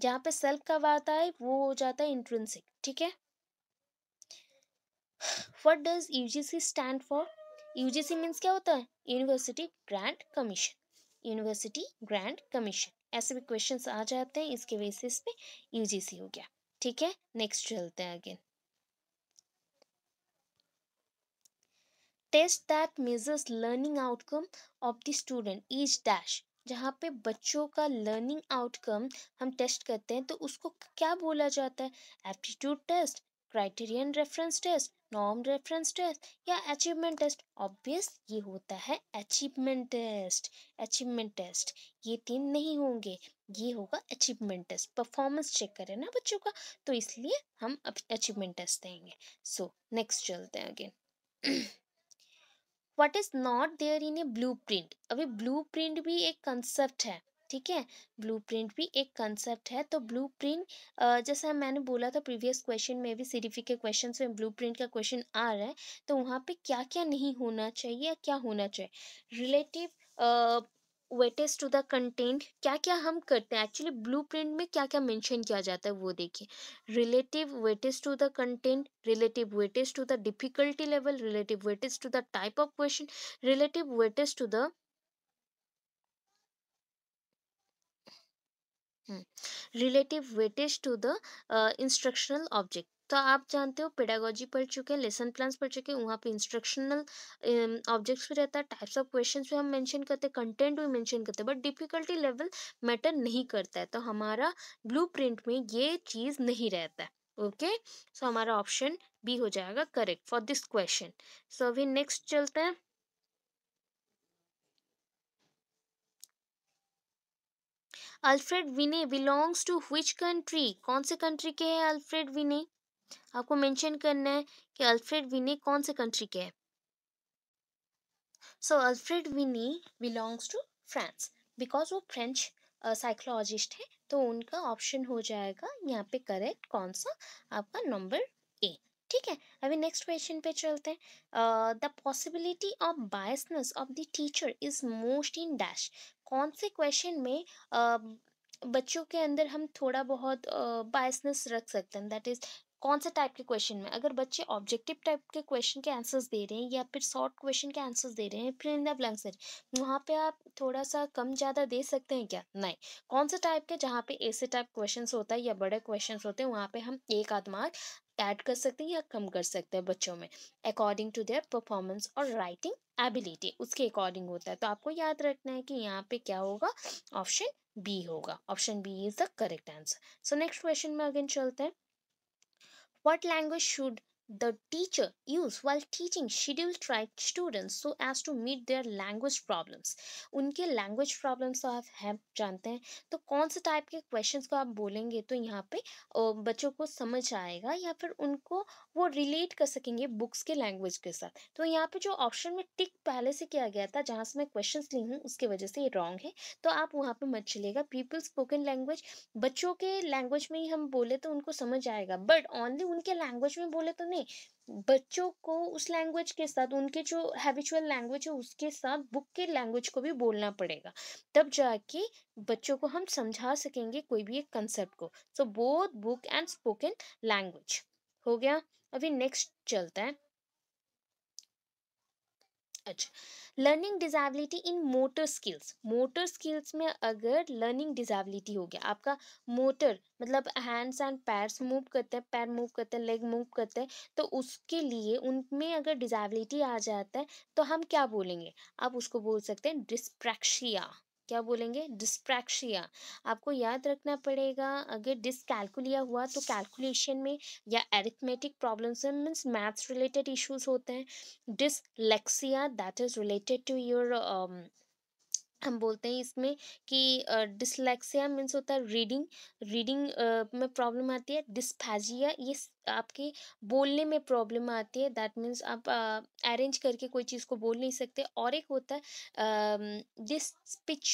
जहाँ पे सेल्फ का बात है वो हो जाता है इंट्रेंसिक ठीक है what does U G C stand for UGC means क्या होता है University Grant Commission University Grant Commission ऐसे भी क्वेश्चंस आ जाते हैं इसके बेसिस पे यूजीसी हो गया ठीक है नेक्स्ट चलते हैं again test that measures learning outcome of the student is dash जहाँ पे बच्चों का लर्निंग आउटकम हम टेस्ट करते हैं तो उसको क्या बोला जाता है aptitude test criterion reference test norm reference test या अचीवमेंट टेस्ट ऑब्वियस ये होता है अचीवमेंट टेस्ट अचीवमेंट टेस्ट ये तीन नहीं होंगे ये होगा अचीवमेंट टेस्ट परफॉर्मेंस चेक करें ना बच्चों का तो इसलिए हम अचीवमेंट टेस्ट देंगे सो नेक्स्ट चलते हैं again what is not there in a blue print अभी ब्लू प्रिंट भी एक कंसेप्ट है ठीक है ब्लूप्रिंट भी एक कंसेप्ट है तो ब्लूप्रिंट जैसा मैंने बोला था प्रीवियस क्वेश्चन में भी सीरीफी के क्वेश्चन में ब्लूप्रिंट का क्वेश्चन आ रहा है तो वहाँ पे क्या क्या नहीं होना चाहिए या क्या होना चाहिए relative weightage to the content क्या क्या हम करते हैं एक्चुअली ब्लू प्रिंट में क्या क्या मैंशन किया जाता है वो देखिए relative weightage to the content relative weightage to the difficulty level relative weightage to the type of question relative weightage to the relative weightage to the instructional object तो आप जानते हो पेडागोजी पढ़ चुके हैं लेसन प्लान्स पढ़ चुके हैं वहाँ पे इंस्ट्रक्शनल ऑब्जेक्ट्स um, भी रहता है टाइप्स ऑफ क्वेश्चन भी हम मेंशन करते हैं कंटेंट भी मेंशन करते हैं बट डिफिकल्टी लेवल मैटर नहीं करता है तो हमारा ब्लू में ये चीज़ नहीं रहता है ओके okay? सो so, हमारा ऑप्शन बी हो जाएगा correct for this question so अभी नेक्स्ट चलते हैं अल्फ्रेड विने बिलोंग्स टू विच कंट्री कौन से कंट्री के हैं अल्फ्रेड विने आपको मेंशन करना है कि अल्फ्रेड विने कौन से कंट्री के हैं सो अल्फ्रेड विने बिलोंग्स टू फ्रांस बिकॉज वो फ्रेंच साइकोलॉजिस्ट है तो उनका ऑप्शन हो जाएगा यहाँ पे करेक्ट कौन सा आपका नंबर ए ठीक है अभी नेक्स्ट क्वेश्चन पे चलते हैं the possibility of biasness of the teacher is most in dash कौन से क्वेश्चन में uh, बच्चों के अंदर हम थोड़ा बहुत बायसनेस रख सकते हैं दैट इज़ कौन से टाइप के क्वेश्चन में अगर बच्चे ऑब्जेक्टिव टाइप के क्वेश्चन के आंसर्स दे रहे हैं या फिर शॉर्ट क्वेश्चन के आंसर्स दे रहे हैं फिर इन द ब्लैंक सर वहाँ पे आप थोड़ा सा कम ज़्यादा दे सकते हैं क्या नहीं कौन से टाइप के जहाँ पे ऐसे टाइप क्वेश्चन होता है या बड़े क्वेश्चन होते हैं वहाँ पे हम एक आध मार्क ऐड कर सकते हैं या कम कर सकते हैं बच्चों में अकॉर्डिंग टू देयर परफॉर्मेंस और राइटिंग एबिलिटी उसके अकॉर्डिंग होता है तो आपको याद रखना है कि यहाँ पे क्या होगा ऑप्शन बी होगा option B is the correct answer so next question में अगेन चलते हैं What language should the teacher use while teaching scheduled tribe students so as to meet their language problems उनके language problems आप हैं जानते हैं तो कौन से type के questions को आप बोलेंगे तो यहाँ पे बच्चों को समझ आएगा या फिर उनको वो रिलेट कर सकेंगे बुक्स के लैंग्वेज के साथ तो यहाँ पे जो ऑप्शन में टिक पहले से किया गया था जहाँ से मैं क्वेश्चन ली हूँ उसके वजह से ये रॉन्ग है तो आप वहाँ पे मत चलेगा पीपल स्पोकन लैंग्वेज बच्चों के लैंग्वेज में ही हम बोले तो उनको समझ आएगा बट ऑनली उनके लैंग्वेज में बोले तो नहीं बच्चों को उस लैंग्वेज के साथ उनके जो हैबिचुअल लैंग्वेज है उसके साथ बुक के लैंग्वेज को भी बोलना पड़ेगा तब जाके बच्चों को हम समझा सकेंगे कोई भी एक कंसेप्ट को so both book and spoken language हो गया अभी नेक्स्ट चलता है अच्छा learning disability in motor skills motor skills में अगर लर्निंग डिजाबिलिटी हो गया आपका मोटर मतलब हैंड्स एंड पैर्स मूव करते हैं पैर मूव करते हैं लेग मूव करते हैं तो उसके लिए उनमें अगर डिजाबिलिटी आ जाता है तो हम क्या बोलेंगे आप उसको बोल सकते हैं डिस्प्रैक्शिया क्या बोलेंगे डिस्प्रैक्शिया आपको याद रखना पड़ेगा अगर डिसकैलकुलिया हुआ तो कैलकुलेशन में या एरिथमेटिक प्रॉब्लम्स में मीन्स मैथ्स रिलेटेड इश्यूज होते हैं dyslexia that is related to your हम बोलते हैं इसमें कि डिसलेक्सिया मीन्स होता है रीडिंग रीडिंग में प्रॉब्लम आती है डिस्पैजिया ये आपके बोलने में प्रॉब्लम आती है दैट मीन्स आप अरेंज करके कोई चीज़ को बोल नहीं सकते और एक होता है डिस स्पिच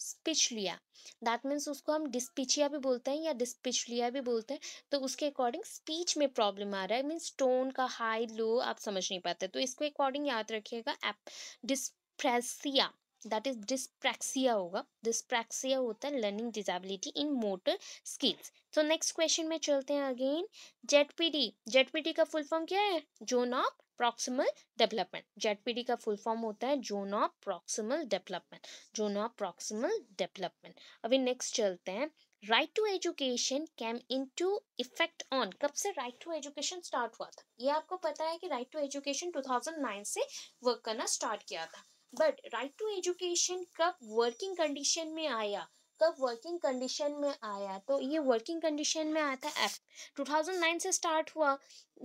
स्पिचलिया दैट मीन्स उसको हम डिस्पिचिया भी बोलते हैं या डिस्पिचलिया भी बोलते हैं तो उसके अकॉर्डिंग स्पीच में प्रॉब्लम आ रहा है मीन्स टोन का हाई लो आप समझ नहीं पाते तो इसको अकॉर्डिंग याद रखिएगा एप डिस्प्रेसिया दैट इज डिस्प्रैक्सिया होगा डिस्प्रैक्सिया होता है learning disability in motor skills तो नेक्स्ट क्वेश्चन में चलते हैं अगेन जेटपीडी जेटपीडी का फुल फॉर्म क्या है zone of proximal development ZPD का फुल फॉर्म होता है zone of proximal development zone of proximal development अभी नेक्स्ट चलते हैं right to education came into effect on कब से राइट टू एजुकेशन स्टार्ट हुआ था ये आपको पता है कि right to education two thousand nine से वर्क करना स्टार्ट किया था बट राइट टू एजुकेशन कब वर्किंग कंडीशन में आया कब वर्किंग कंडीशन में आया तो ये वर्किंग कंडीशन में आया था एफ 2009 से स्टार्ट हुआ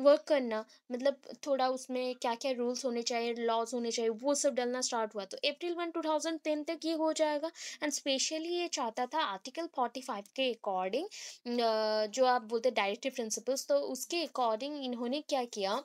वर्क करना मतलब थोड़ा उसमें क्या क्या रूल्स होने चाहिए लॉज होने चाहिए वो सब डलना स्टार्ट हुआ तो April one two thousand ten तक ये हो जाएगा एंड स्पेशली ये चाहता था आर्टिकल फोर्टी फाइव के अकॉर्डिंग जो आप बोलते डायरेक्टिव प्रिंसिपल्स तो उसके अकॉर्डिंग इन्होंने क्या किया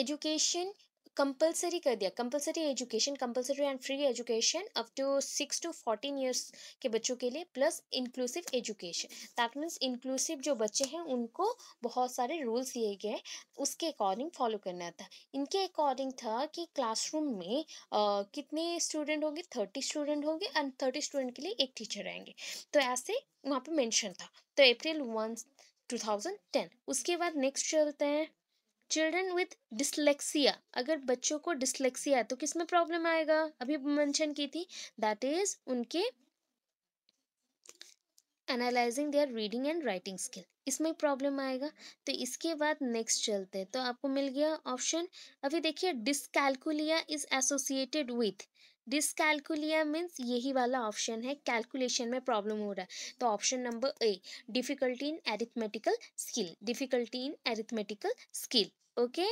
एजुकेशन uh, कंपलसरी कर दिया compulsory education compulsory and free education up to six to fourteen years के बच्चों के लिए plus inclusive education that means inclusive जो बच्चे हैं उनको बहुत सारे रूल्स दिए गए उसके अकॉर्डिंग फॉलो करना था इनके अकॉर्डिंग था कि क्लासरूम में आ, कितने स्टूडेंट होंगे थर्टी स्टूडेंट होंगे एंड थर्टी स्टूडेंट के लिए एक टीचर रहेंगे तो ऐसे वहाँ पर मैंशन था तो अप्रैल वन 2010 उसके बाद नेक्स्ट चलते हैं चिल्ड्रन विथ डिसलेक्सिया अगर बच्चों को डिसलेक्सिया है तो किस में प्रॉब्लम आएगा अभी मेंशन की थी दैट इज उनके analysing their reading and writing skill इसमें प्रॉब्लम आएगा तो इसके बाद नेक्स्ट चलते हैं तो आपको मिल गया ऑप्शन अभी देखिए dyscalculia is associated with dyscalculia means यही वाला ऑप्शन है कैलकुलेशन में प्रॉब्लम हो रहा है तो option number A difficulty in arithmetical skill difficulty in arithmetical skill okay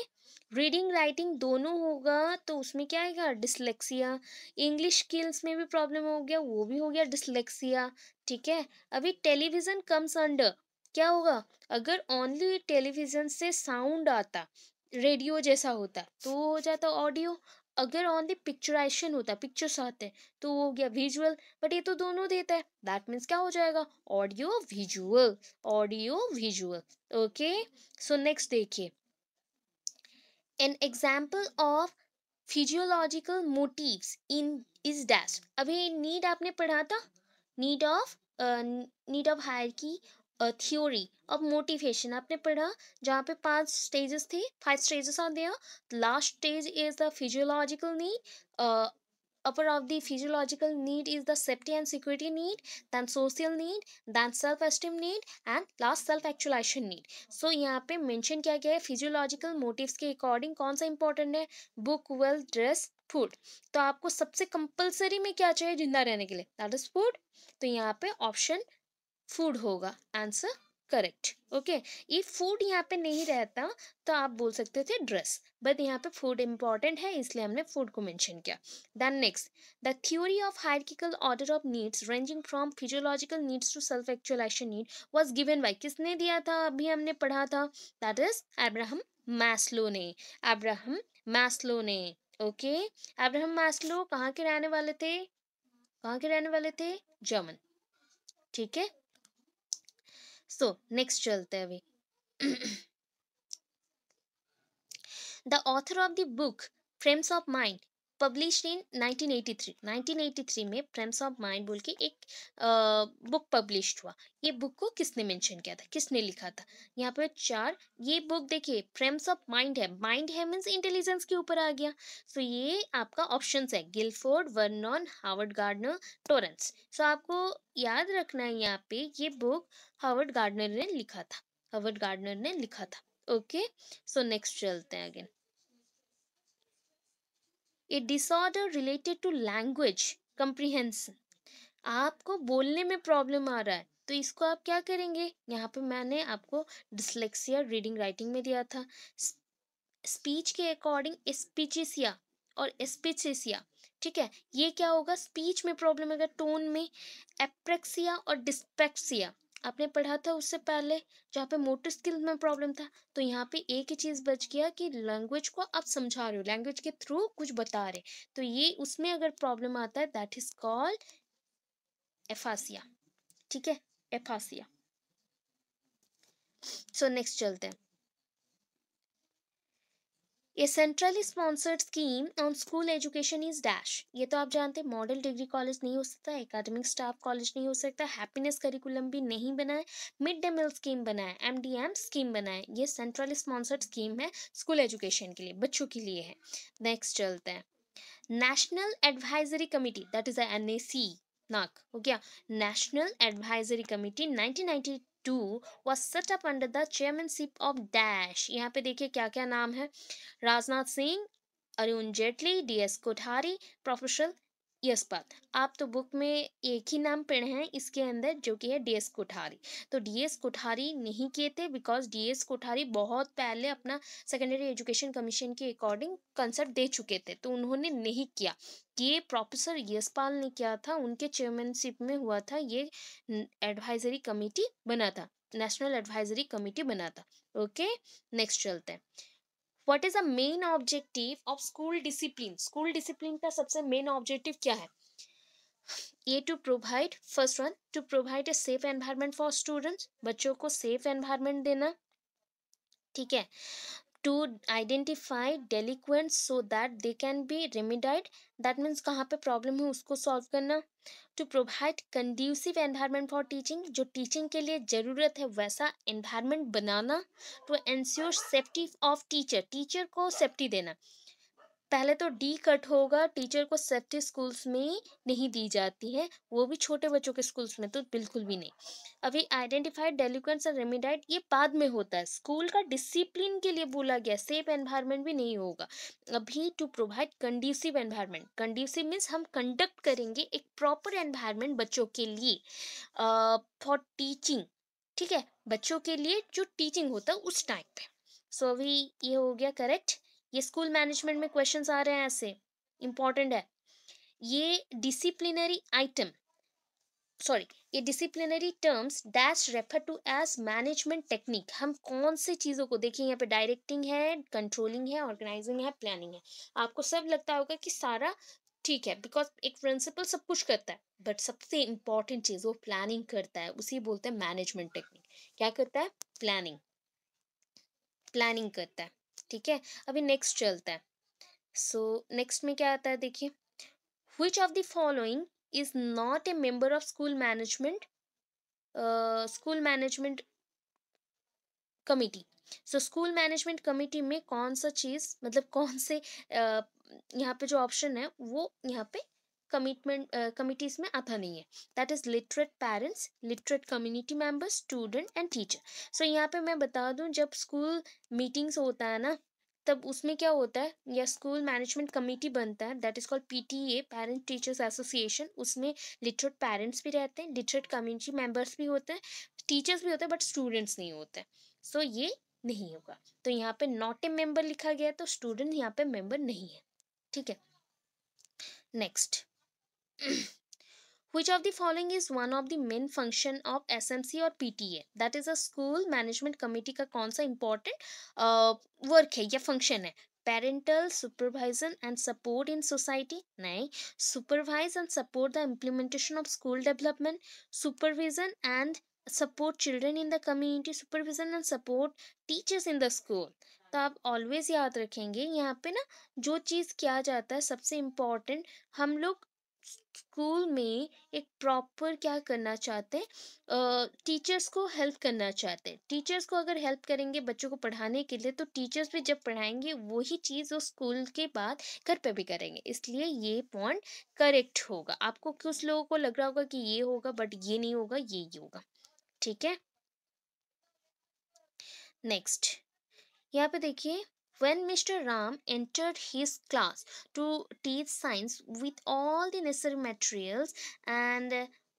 reading writing दोनों होगा तो उसमें क्या आएगा डिसलेक्सिया इंग्लिश स्किल्स में भी प्रॉब्लम हो गया वो भी हो गया डिसलेक्सिया ठीक है अभी टेलीविज़न कम्स अंडर क्या होगा अगर ओनली टेलीविज़न से साउंड आता रेडियो जैसा होता तो हो जाता ऑडियो अगर ऑनली पिक्चराइजेशन होता है पिक्चर्स आते हैं तो वो हो गया विजुअल बट ये तो दोनों देता है दैट मीन्स क्या हो जाएगा audio visual audio visual okay so next देखिए an example of physiological motives in is dash अभी नीड आपने पढ़ा था need of need of hierarchy uh theory अब मोटिवेशन आपने पढ़ा जहाँ पे पांच स्टेजेस थे फाइव स्टेजेस आते हैं last stage is the physiological need upper of the physiological need is the safety and security need then social need then self esteem need and last self actualisation need so यहाँ पे mention किया गया है physiological motives के according कौन सा important है book well dress food तो आपको सबसे कंपल्सरी में क्या चाहिए जिंदा रहने के लिए दैट इज फूड तो यहाँ पे ऑप्शन फूड होगा आंसर करेक्ट ओके ये फूड यहाँ पे नहीं रहता तो आप बोल सकते थे ड्रेस बट यहाँ पे फूड इंपॉर्टेंट है इसलिए हमने फूड को मेंशन किया then next the theory of hierarchical order of needs ranging from physiological needs to self actualisation need was given by किसने दिया था अभी हमने पढ़ा था दैट इज एब्राहम मैस्लो ने एब्राहम मैस्लो ने ओके एब्राहम मैस्लो कहाँ के रहने वाले थे कहाँ के रहने वाले थे जर्मन ठीक है So next, चलते हैं अभी the author of the book Frames of Mind publish in 1983 1983 में प्रेम्स ऑफ माइंड बोल के एक बुक पब्लिश हुआ ये बुक को किसने मेंशन किया था किसने लिखा था यहाँ पर चार ये बुक देखिए प्रेम्स ऑफ माइंड है माइंड है मीन्स इंटेलिजेंस के ऊपर आ गया सो ये आपका ऑप्शन है Guilford Vernon Howard Gardner Torrance so आपको याद रखना है यहाँ पे ये बुक हार्वर्ड गार्डनर ने लिखा था हार्वर्ड गार्डनर ने लिखा था ओके सो नेक्स्ट चलते हैं again a disorder related to language comprehension आपको बोलने में प्रॉब्लम आ रहा है तो इसको आप क्या करेंगे यहाँ पे मैंने आपको डिसलेक्सिया रीडिंग राइटिंग में दिया था स्पीच के अकॉर्डिंग स्पीचिसिया और स्पीचिसिया ठीक है ये क्या होगा स्पीच में प्रॉब्लम होगा टोन में एप्रेक्सिया और डिस्पेक्सिया आपने पढ़ा था उससे पहले जहाँ पे मोटर स्किल में प्रॉब्लम था तो यहाँ पे एक ही चीज़ बच गया कि लैंग्वेज को आप समझा रहे हो लैंग्वेज के थ्रू कुछ बता रहे तो ये उसमें अगर प्रॉब्लम आता है दैट इज कॉल्ड एफासिया ठीक है एफासिया सो so, नेक्स्ट चलते हैं a centrally sponsored scheme on school education is dash ये तो आप जानते हैं मॉडल डिग्री कॉलेज नहीं हो सकता एकेडमिक स्टाफ कॉलेज नहीं हो सकता हैप्पीनेस करिकुलम भी नहीं बना है मिड डे मील स्कीम बना है एमडीएम स्कीम बना है ये सेंट्रल स्पॉन्सर्ड स्कीम है स्कूल एजुकेशन के लिए बच्चों के लिए है नेक्स्ट चलते हैं national advisory committee that is N A C NAC हो गया national advisory committee 1992 to was set up under the chairmanship of dash यहाँ पे देखिए क्या क्या नाम है Rajnath Singh Arun Jaitley D S Kothari professor Yashpal आप तो बुक में एक ही नाम पढ़े हैं इसके अंदर जो कि है डीएस कोठारी तो डीएस कोठारी नहीं किए थे बिकॉज डीएस कोठारी बहुत पहले अपना सेकेंडरी एजुकेशन कमीशन के अकॉर्डिंग कंसेप्ट दे चुके थे तो उन्होंने नहीं किया ये प्रोफेसर यशपाल ने किया था उनके चेयरमैनशिप में हुआ था ये एडवाइजरी कमेटी बना था नेशनल एडवाइजरी कमेटी बना था ओके नेक्स्ट चलते हैं what is the main objective of school discipline school discipline का सबसे मेन ऑब्जेक्टिव क्या है ये to provide first one to provide a safe environment for students बच्चों को सेफ एनवायरमेंट देना ठीक है to identify delinquent so that they can be remedied that means कहाँ पे प्रॉब्लम है उसको सॉल्व करना to provide conducive environment for teaching जो टीचिंग के लिए ज़रूरत है वैसा एनवायरनमेंट बनाना to ensure safety of teacher teacher को सेफ्टी देना पहले तो डी कट होगा टीचर को सेफ्टी स्कूल्स में नहीं दी जाती है वो भी छोटे बच्चों के स्कूल्स में तो बिल्कुल भी नहीं अभी आइडेंटिफाइड डेलिक्वेंस एंड रेमिडाइट ये बाद में होता है स्कूल का डिसिप्लिन के लिए बोला गया सेफ एनवायरनमेंट भी नहीं होगा अभी to provide conducive environment conducive means हम कंडक्ट करेंगे एक प्रॉपर एनवायरनमेंट बच्चों के लिए फॉर टीचिंग ठीक है बच्चों के लिए जो टीचिंग होता है उस टाइम पे सो so, अभी ये हो गया करेक्ट ये स्कूल मैनेजमेंट में क्वेश्चन आ रहे हैं ऐसे इंपॉर्टेंट है ये डिसिप्लिनरी आइटम सॉरी ये disciplinary terms dash refer to as management technique हम कौन से चीज़ों को देखें यहाँ पे डायरेक्टिंग है कंट्रोलिंग है ऑर्गेनाइजिंग है प्लानिंग है आपको सब लगता होगा कि सारा ठीक है बिकॉज एक प्रिंसिपल सब कुछ करता है बट सबसे इंपॉर्टेंट चीज़ वो प्लानिंग करता है उसी बोलते हैं मैनेजमेंट टेक्निक क्या करता है प्लानिंग प्लानिंग करता है ठीक है अभी नेक्स्ट चलता है सो so, नेक्स्ट में क्या आता है देखिए which of the following is not a member of school management school management committee so school management committee में कौन सा चीज मतलब कौन से uh, यहाँ पे जो ऑप्शन है वो यहाँ पे कमिटमेंट कमिटीज़ uh, में आता नहीं है that is literate parents literate community members student and teacher so यहाँ पे मैं बता दूँ जब स्कूल मीटिंग्स होता है ना तब उसमें क्या होता है या स्कूल मैनेजमेंट कमेटी बनता है that is called PTA parent teachers association उसमें लिटरेट पेरेंट्स भी रहते हैं लिटरेट कम्युनिटी मेंबर्स भी होते हैं टीचर्स भी होते हैं बट स्टूडेंट्स नहीं होते सो so, ये नहीं होगा तो यहाँ पे नॉट ए मेंबर लिखा गया है तो स्टूडेंट यहाँ पे मेंबर नहीं है ठीक है next which of the following is one of the main function of smc or pta that is a school management committee का कौन सा important वर्क uh, है या फंक्शन है parental supervision and support in society नहीं supervise and support the implementation of school development supervision and support children in the community supervision and support teachers in the school तो आप always याद रखेंगे यहाँ पे ना जो चीज़ किया जाता है सबसे इम्पॉर्टेंट हम लोग स्कूल में एक प्रॉपर क्या करना चाहते हैं टीचर्स को हेल्प करना चाहते हैं टीचर्स को अगर हेल्प करेंगे बच्चों को पढ़ाने के लिए तो टीचर्स भी जब पढ़ाएंगे वही चीज़ वो स्कूल के बाद घर पे भी करेंगे इसलिए ये पॉइंट करेक्ट होगा आपको कुछ लोगों को लग रहा होगा कि ये होगा बट ये नहीं होगा ये ही होगा ठीक है नेक्स्ट यहाँ पे देखिए When Mr. Ram entered his class to teach science with all the necessary materials and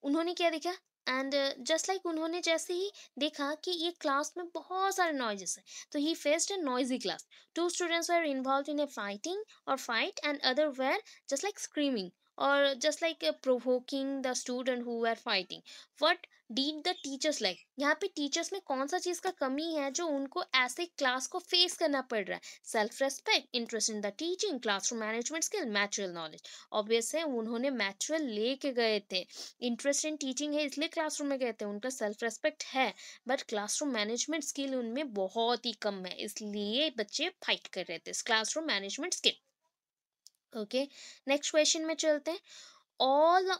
उन्होंने क्या देखा एंड जस्ट लाइक उन्होंने जैसे ही देखा कि ये क्लास में बहुत सारे नॉइजेस हैं तो he faced a noisy class two students were involved in a fighting और fight and other were just like screaming और just like provoking the student student who were fighting what did the teachers यहाँ पे teachers में कौन सा चीज़ का कमी है जो उनको ऐसे क्लास को फेस करना पड़ रहा है self respect interest in the teaching classroom management skill mutual knowledge obvious है उन्होंने मैचुरल लेके गए थे इंटरेस्ट इन टीचिंग है इसलिए क्लासरूम में गए थे उनका सेल्फ रेस्पेक्ट है बट क्लासरूम मैनेजमेंट स्किल उनमें बहुत ही कम है इसलिए बच्चे फाइट कर रहे थे classroom management skill okay next question में चलते हैं all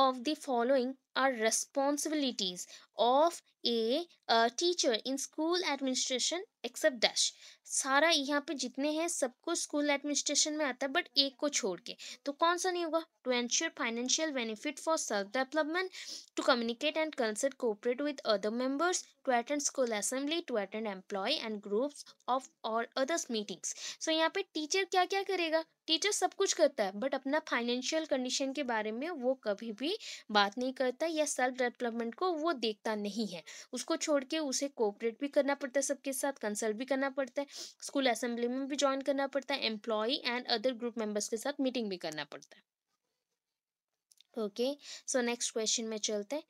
of the following are responsibilities of a, a teacher in school administration except dash सारा यहाँ पे जितने हैं सब कुछ स्कूल एडमिनिस्ट्रेशन में आता है बट एक को छोड़ के तो कौन सा नहीं होगा to ensure financial benefit for self development to communicate and consult cooperate with other members to attend school assembly to attend employ and groups of और अदर्स मीटिंग्स सो यहाँ पे टीचर क्या क्या करेगा टीचर सब कुछ करता है बट अपना फाइनेंशियल कंडीशन के बारे में वो कभी भी बात नहीं करता करता है या सेल्फ डेवलपमेंट को वो देखता नहीं है उसको छोड़ के उसे कोऑपरेट भी करना पड़ता है सबके साथ कंसल्ट भी करना पड़ता है स्कूल असेंबली में भी ज्वाइन करना पड़ता है employ and other group members के साथ मीटिंग भी करना पड़ता है ओके सो नेक्स्ट क्वेश्चन में चलते हैं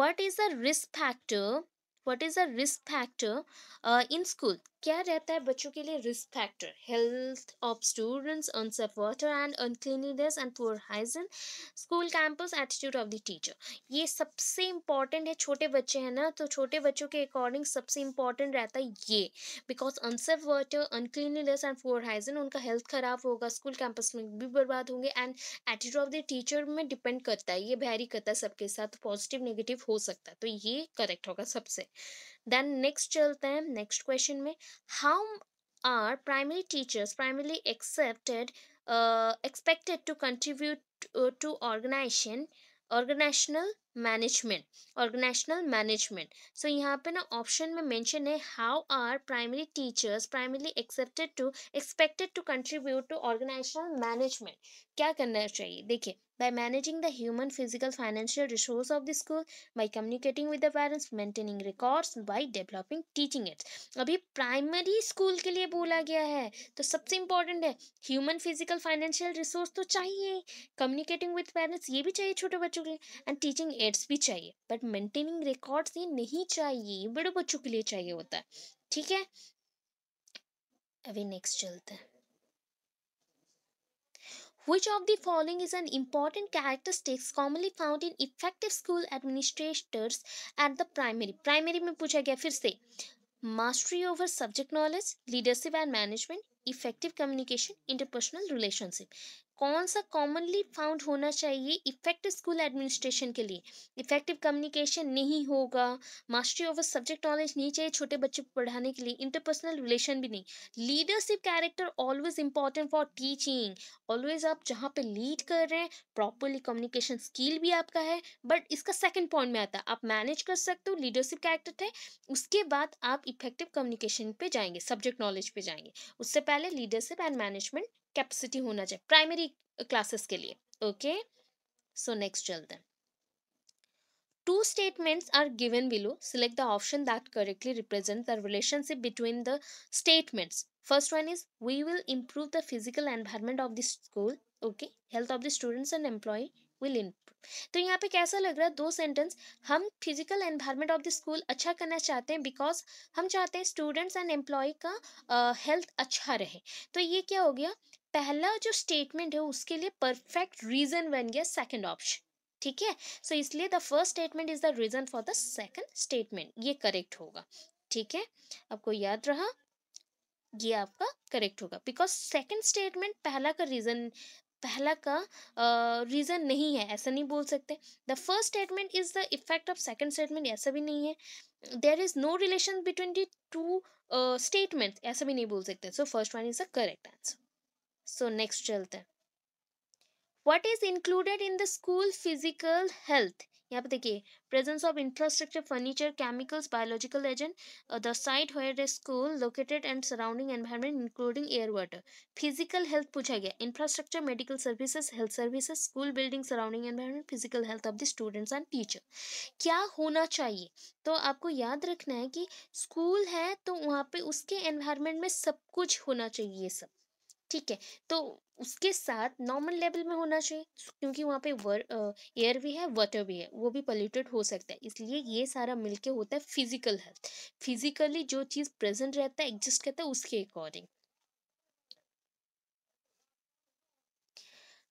what is a risk factor what is a risk factor in school क्या रहता है बच्चों के लिए risk factor health of students unsafe water and uncleanliness and poor hygiene school campus attitude of the teacher ये सबसे इम्पॉर्टेंट है छोटे बच्चे हैं ना तो छोटे बच्चों के अकॉर्डिंग सबसे इंपॉर्टेंट रहता है ये because unsafe water uncleanliness and poor hygiene उनका हेल्थ ख़राब होगा स्कूल कैंपस में भी बर्बाद होंगे and attitude of the teacher में डिपेंड करता है ये भैरी करता है सबके साथ पॉजिटिव नेगेटिव हो सकता है तो ये करेक्ट होगा सबसे देन नेक्स्ट चलते हैं नेक्स्ट क्वेश्चन में how are primary teachers primary accepted expected to contribute to organisation organisational management organisational management so यहाँ पे ना ऑप्शन में मेंशन है how are primary teachers primary accepted to expected to contribute to organisational management क्या करना चाहिए देखिए by managing the human physical financial resource of the school by communicating with the parents maintaining records by developing teaching it अभी primary school के लिए बोला गया है तो सबसे इंपॉर्टेंट है ह्यूमन फिजिकल फाइनेंशियल रिसोर्स तो चाहिए कम्युनिकेटिंग विद पेरेंट्स ये भी चाहिए छोटे बच्चों के लिए एंड टीचिंग एड्स भी चाहिए बट मेंटेनिंग रिकॉर्ड्स ये नहीं चाहिए बड़े बच्चों के लिए चाहिए होता है ठीक है अभी नेक्स्ट चलते हैं Which of the following is an important characteristics commonly found in effective school administrators at the primary? Primary में पूछा गया फिर से mastery over subject knowledge, leadership and management, effective communication, interpersonal relationship. कौन सा कॉमनली फाउंड होना चाहिए effective school administration के लिए इफेक्टिव कम्युनिकेशन नहीं होगा मास्टरी ऑफ सब्जेक्ट नॉलेज नहीं चाहिए छोटे बच्चों को पढ़ाने के लिए इंटरपर्सनल रिलेशन भी नहीं leadership character always important for teaching always आप जहाँ पे लीड कर रहे हैं प्रॉपरली कम्युनिकेशन स्किल भी आपका है बट इसका सेकेंड पॉइंट में आता है आप मैनेज कर सकते हो लीडरशिप कैरेक्टर थे उसके बाद आप इफेक्टिव कम्युनिकेशन पे जाएंगे सब्जेक्ट नॉलेज पे जाएंगे उससे पहले लीडरशिप एंड मैनेजमेंट कैपेसिटी होना चाहिए प्राइमरी क्लासेस के लिए ओके सो नेक्स्ट चलते हैं two statements are given below select the option that correctly represent the relationship between the statements first one is we will improve the physical environment of the school okay health of the students and employ will improve तो यहाँ पे कैसा लग रहा है दो sentence हम physical environment of the school अच्छा करना चाहते हैं बिकॉज हम चाहते हैं स्टूडेंट्स एंड एम्प्लॉय का हेल्थ uh, अच्छा रहे तो ये क्या हो गया पहला जो स्टेटमेंट है उसके लिए परफेक्ट रीजन बन गया सेकेंड ऑप्शन ठीक है सो इसलिए the first statement is the reason for the second statement ये करेक्ट होगा ठीक है आपको याद रहा ये आपका करेक्ट होगा बिकॉज सेकेंड स्टेटमेंट पहला का रीजन पहला का रीज़न uh, नहीं है ऐसा नहीं बोल सकते the first statement is the effect of second statement ऐसा भी नहीं है there is no relation between the two statement ऐसा भी नहीं बोल सकते so first one is the correct answer so next चलते हैं what is included in the school physical health यहाँ पे देखिए presence of infrastructure furniture chemicals biological agent the site where a school located and surrounding environment including air water physical health पूछा गया infrastructure medical services health services school building surrounding environment physical health of the students and teacher क्या होना चाहिए तो आपको याद रखना है कि स्कूल है तो वहाँ पे उसके एनवायरमेंट में सब कुछ होना चाहिए सब ठीक है तो उसके साथ नॉर्मल लेवल में होना चाहिए क्योंकि वहाँ पे वर एयर भी है वाटर भी है वो भी पॉल्यूटेड हो सकता है इसलिए ये सारा मिलके होता है फिजिकल हेल्थ फिजिकली जो चीज़ प्रेजेंट रहता है एग्जिस्ट करता है उसके according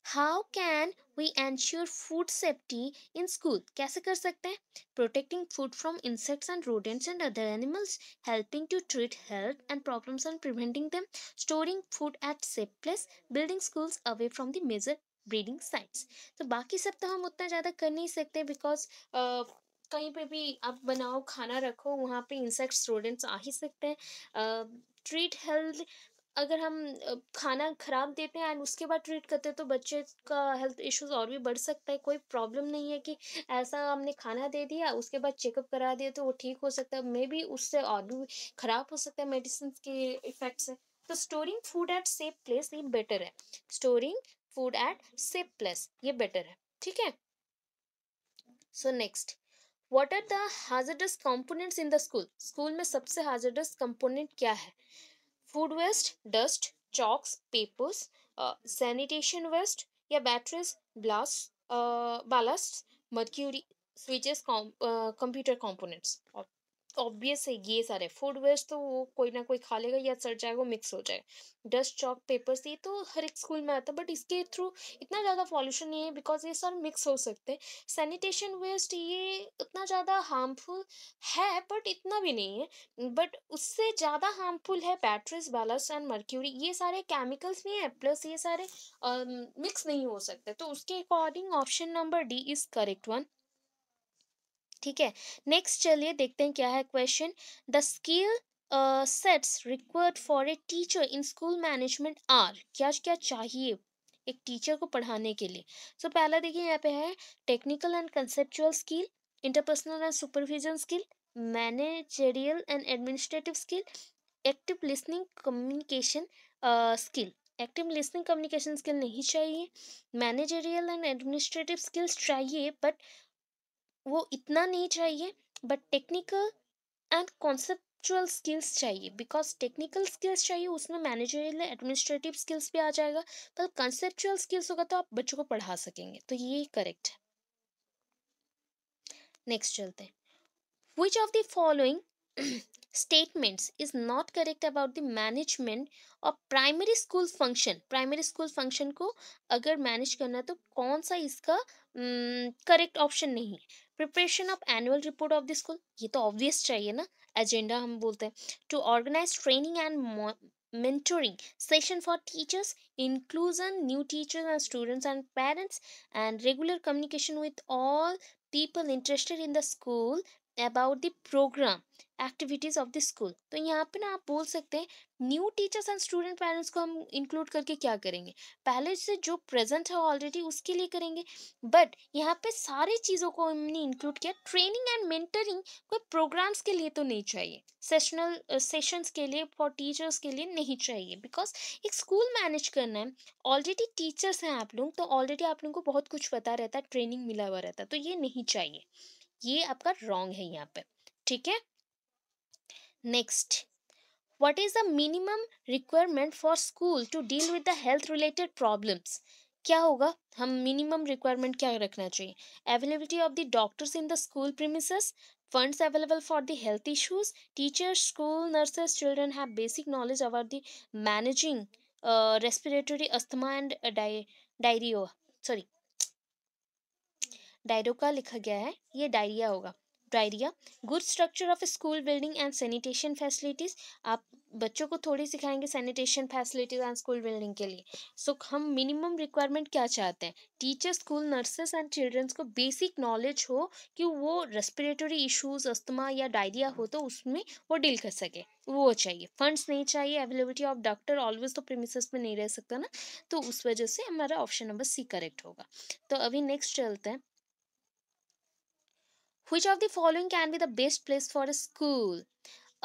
how can we ensure food safety in school कैसे कर सकते हैं protecting food from insects and rodents and other animals helping to treat health and problems and preventing them storing food at safe place building schools away from the major breeding sites तो बाकी सब तो हम उतना ज़्यादा कर नहीं सकते बिकॉज कहीं पे भी आप बनाओ खाना रखो वहाँ पे इंसेक्ट्स रोडेंट्स आ ही सकते हैं ट्रीट हेल्थ अगर हम खाना ख़राब देते हैं एंड उसके बाद ट्रीट करते हैं तो बच्चे का हेल्थ इश्यूज और भी बढ़ सकता है कोई प्रॉब्लम नहीं है कि ऐसा हमने खाना दे दिया उसके बाद चेकअप करा दिया तो वो ठीक हो सकता है मे बी उससे और भी ख़राब हो सकता है मेडिसिन के इफ़ेक्ट से तो storing food at safe place ये बेटर है storing food at safe place ये बेटर है ठीक है so next what are the hazardous components in the school school में सबसे हाजर्डस कंपोनेंट क्या है food waste dust chalks papers sanitation waste या batteries blast ballast mercury switches computer components obvious है ये सारे फूड वेस्ट तो वो कोई ना कोई खा लेगा या सड़ जाएगा मिक्स हो जाएगा डस्ट चौक पेपर्स ये तो हर एक स्कूल में आता है बट इसके थ्रू इतना ज़्यादा पॉल्यूशन नहीं है बिकॉज ये सारे मिक्स हो सकते हैं सैनिटेशन वेस्ट ये उतना ज़्यादा हार्मफुल है बट इतना भी नहीं है बट उससे ज़्यादा हार्मफुल है बैटरीज बैलस एंड मर्क्यूरी ये सारे केमिकल्स भी हैं प्लस ये सारे मिक्स uh, नहीं हो सकते तो उसके according option number D is correct one ठीक है नेक्स्ट चलिए देखते हैं क्या है question the skill sets required for a teacher in school management are क्या क्या चाहिए एक टीचर को पढ़ाने के लिए सो so, पहला देखिए यहाँ पे है technical and conceptual skill interpersonal and supervision skill managerial and administrative skill active listening communication skill active listening communication skill नहीं चाहिए मैनेजरियल एंड एडमिनिस्ट्रेटिव स्किल्स चाहिए बट वो इतना नहीं चाहिए but technical and conceptual skills चाहिए बिकॉज टेक्निकल स्किल्स चाहिए उसमें मैनेजरियल एडमिनिस्ट्रेटिव स्किल्स भी आ जाएगा पर कॉन्सेप्चुअल स्किल्स होगा तो आप बच्चों को पढ़ा सकेंगे तो ये करेक्ट है नेक्स्ट चलते हैं which of the following statements is not correct about the management और primary school function primary school function को अगर मैनेज करना है तो कौन सा इसका करेक्ट हम्म, ऑप्शन नहीं है Preparation of annual report of the school. ये तो obvious चाहिए ना एजेंडा हम बोलते हैं to organize training and mentoring session for teachers inclusion new teachers and students and parents and regular communication with all people interested in the school about the program activities of the school तो यहाँ पे ना आप बोल सकते हैं new teachers and student parents को हम इंक्लूड करके क्या करेंगे पहले से जो प्रेजेंट है ऑलरेडी उसके लिए करेंगे बट यहाँ पे सारी चीज़ों को हमने इंक्लूड किया ट्रेनिंग एंड मेंटरिंग कोई प्रोग्राम्स के लिए तो नहीं चाहिए सेशनल सेशंस के लिए फॉर टीचर्स के लिए नहीं चाहिए बिकॉज एक स्कूल मैनेज करना है ऑलरेडी टीचर्स हैं आप लोग तो ऑलरेडी आप लोगों को बहुत कुछ पता रहता है ट्रेनिंग मिला हुआ रहता है तो ये नहीं चाहिए ये आपका रॉन्ग है यहाँ पे ठीक है next what is the minimum requirement for school to deal with the health related problems क्या होगा हम मिनिमम रिक्वायरमेंट क्या रखना चाहिए availability of the doctors in the school premises funds available for the health issues teachers school nurses children have basic knowledge about the managing respiratory asthma and diarrhoea sorry डायरोका लिखा गया है ये diarrhoea होगा diarrhoea good structure of school building and sanitation facilities आप बच्चों को थोड़ी सिखाएंगे sanitation facilities and school building के लिए सो so, हम मिनिमम रिक्वायरमेंट क्या चाहते हैं teacher school nurses and childrens को बेसिक नॉलेज हो कि वो रेस्पिरेटरी इश्यूज अस्थमा या डायरिया हो तो उसमें वो डील कर सके वो चाहिए फंड्स नहीं चाहिए अवेलेबिलिटी ऑफ डॉक्टर ऑलवेज तो प्रेमिस में नहीं रह सकता ना तो उस वजह से हमारा ऑप्शन नंबर सी करेक्ट होगा तो अभी नेक्स्ट चलते हैं Which of the following can be the best place for a school?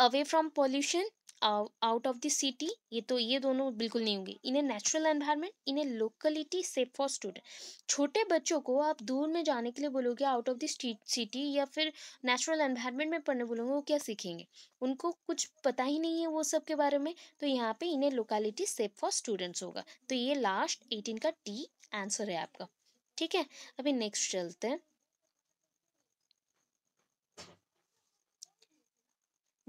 Away from pollution, out of the city ये तो ये दोनों बिल्कुल नहीं होंगे in a natural environment in a locality safe for student छोटे बच्चों को आप दूर में जाने के लिए बोलोगे आउट ऑफ द सिटी या फिर नेचुरल एनवायरमेंट में पढ़ने बोलोगे वो क्या सीखेंगे उनको कुछ पता ही नहीं है वो सब के बारे में तो यहाँ पे in a locality safe for students होगा तो ये लास्ट एटीन का टी आंसर है आपका ठीक है अभी नेक्स्ट चलते हैं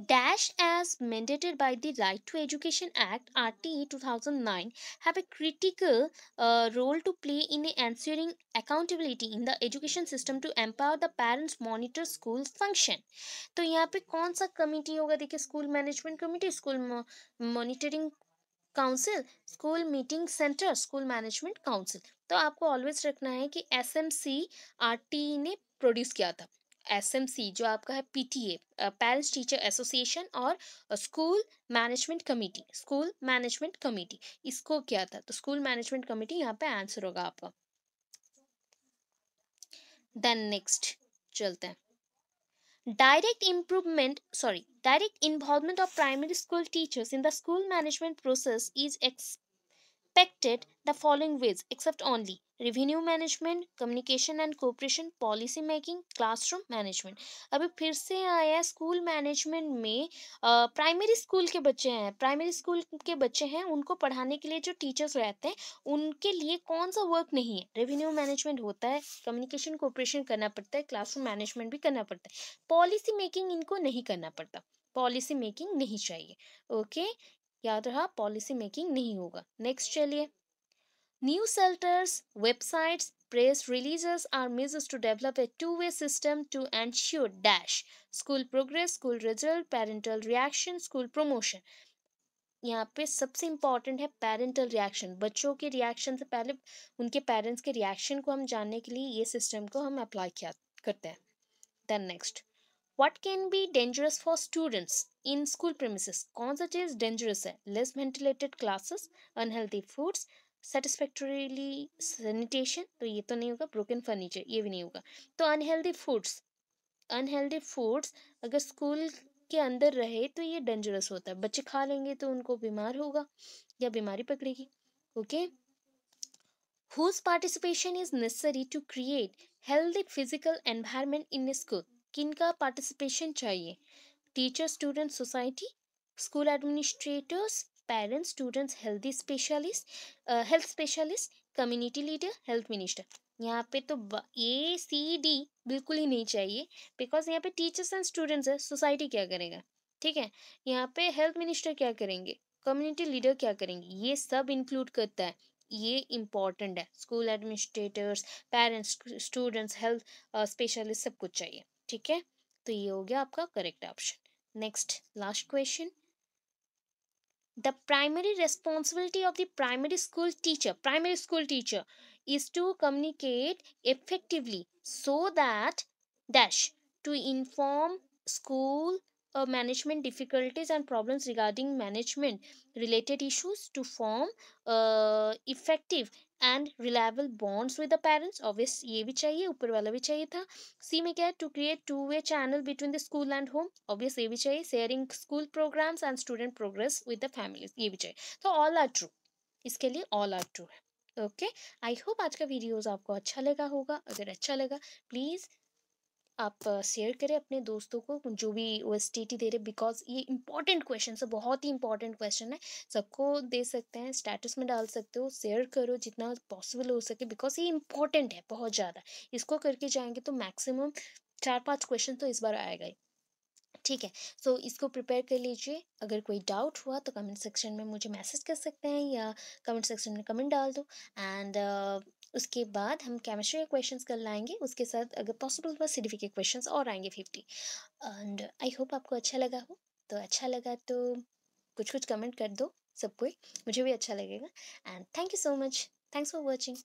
dash as mandated by the right to education act rt 2009 have a critical uh, role to play in ensuring accountability in the education system to empower the parents monitor school function तो यहाँ पे कौन सा committee होगा देखिए school management committee school monitoring council school meeting center school management council तो आपको always रखना है कि S M C R T ने प्रोड्यूस किया था एसएमसी जो आपका है पीटीए पेरेंट्स टीचर एसोसिएशन और school management committee school management committee इसको क्या था तो स्कूल मैनेजमेंट कमेटी यहाँ पे आंसर होगा आपका देन नेक्स्ट चलते हैं direct improvement sorry direct involvement of primary school teachers in the school management process is ex affected the following ways except only revenue management, communication and cooperation, policy making, classroom management. अभी फिर से आया है school management में primary school के बच्चे हैं primary school के बच्चे हैं उनको पढ़ाने के लिए जो टीचर्स रहते हैं उनके लिए कौन सा वर्क नहीं है रेवेन्यू मैनेजमेंट होता है कम्युनिकेशन कोऑपरेशन करना पड़ता है क्लासरूम मैनेजमेंट भी करना पड़ता है पॉलिसी मेकिंग इनको नहीं करना पड़ता पॉलिसी मेकिंग नहीं चाहिए ओके याद रहा पॉलिसी मेकिंग नहीं होगा नेक्स्ट चलिए newsletters websites press releases are means to develop a two way system to ensure dash school progress school result parental reaction school promotion यहाँ पे सबसे इम्पॉर्टेंट है पेरेंटल रिएक्शन बच्चों के रिएक्शन से पहले उनके पेरेंट्स के रिएक्शन को हम जानने के लिए ये सिस्टम को हम अप्लाई किया करते हैं then next what can be dangerous for students in school premises कौन सा चीज़ डेंजरस है less ventilated classes unhealthy foods satisfactorily sanitation तो ये तो नहीं होगा ब्रोकन फर्नीचर ये भी नहीं होगा तो अनहेल्दी फूड्स अनहेल्दी फूड्स अगर स्कूल के अंदर रहे तो ये डेंजरस होता है बच्चे खा लेंगे तो उनको बीमार होगा या बीमारी पकड़ेगी okay whose participation is necessary to create healthy physical physical इन स्कूल a school किनका पार्टिसिपेशन चाहिए teacher student society school administrators parents students healthy specialist uh, health specialist community leader health minister यहाँ पे तो ए सी डी बिल्कुल ही नहीं चाहिए बिकॉज यहाँ पे टीचर्स एंड स्टूडेंट्स है सोसाइटी क्या करेगा ठीक है यहाँ पे हेल्थ मिनिस्टर क्या करेंगे कम्युनिटी लीडर क्या करेंगे ये सब इंक्लूड करता है ये इम्पॉर्टेंट है school administrators parents students health specialist सब कुछ चाहिए ठीक है तो ये हो गया आपका correct option Next, last question. The primary responsibility of the primary school teacher, primary school teacher is to communicate effectively so that dash to inform school uh, management difficulties and problems regarding management related issues to form uh, effective and reliable bonds with the parents obvious ये भी चाहिए ऊपर वाला भी चाहिए था सी में क्या है to create two way channel between the school and home obvious ये भी चाहिए sharing school programs and student progress with the families ये भी चाहिए तो ऑल आर ट्रू इसके लिए ऑल आर ट्रू है ओके आई होप आज का वीडियोज़ आपको अच्छा लगा होगा अगर अच्छा लगा प्लीज़ आप शेयर करें अपने दोस्तों को जो भी ओ एस टी टी दे रहे बिकॉज ये इंपॉर्टेंट क्वेश्चन है बहुत ही इंपॉर्टेंट क्वेश्चन है सबको दे सकते हैं स्टेटस में डाल सकते हो शेयर करो जितना पॉसिबल हो सके बिकॉज ये इंपॉर्टेंट है बहुत ज़्यादा इसको करके जाएंगे तो मैक्सिमम चार पांच क्वेश्चन तो इस बार आएगा ही ठीक है सो so, इसको प्रिपेयर कर लीजिए अगर कोई डाउट हुआ तो कमेंट सेक्शन में मुझे मैसेज कर सकते हैं या कमेंट सेक्शन में कमेंट डाल दो एंड उसके बाद हम केमिस्ट्री के क्वेश्चंस कर लाएंगे उसके साथ अगर पॉसिबल हुआ सीडीपी के क्वेश्चंस और आएंगे फिफ्टी एंड आई होप आपको अच्छा लगा हो तो अच्छा लगा तो कुछ कुछ कमेंट कर दो सबको मुझे भी अच्छा लगेगा and thank you so much thanks for watching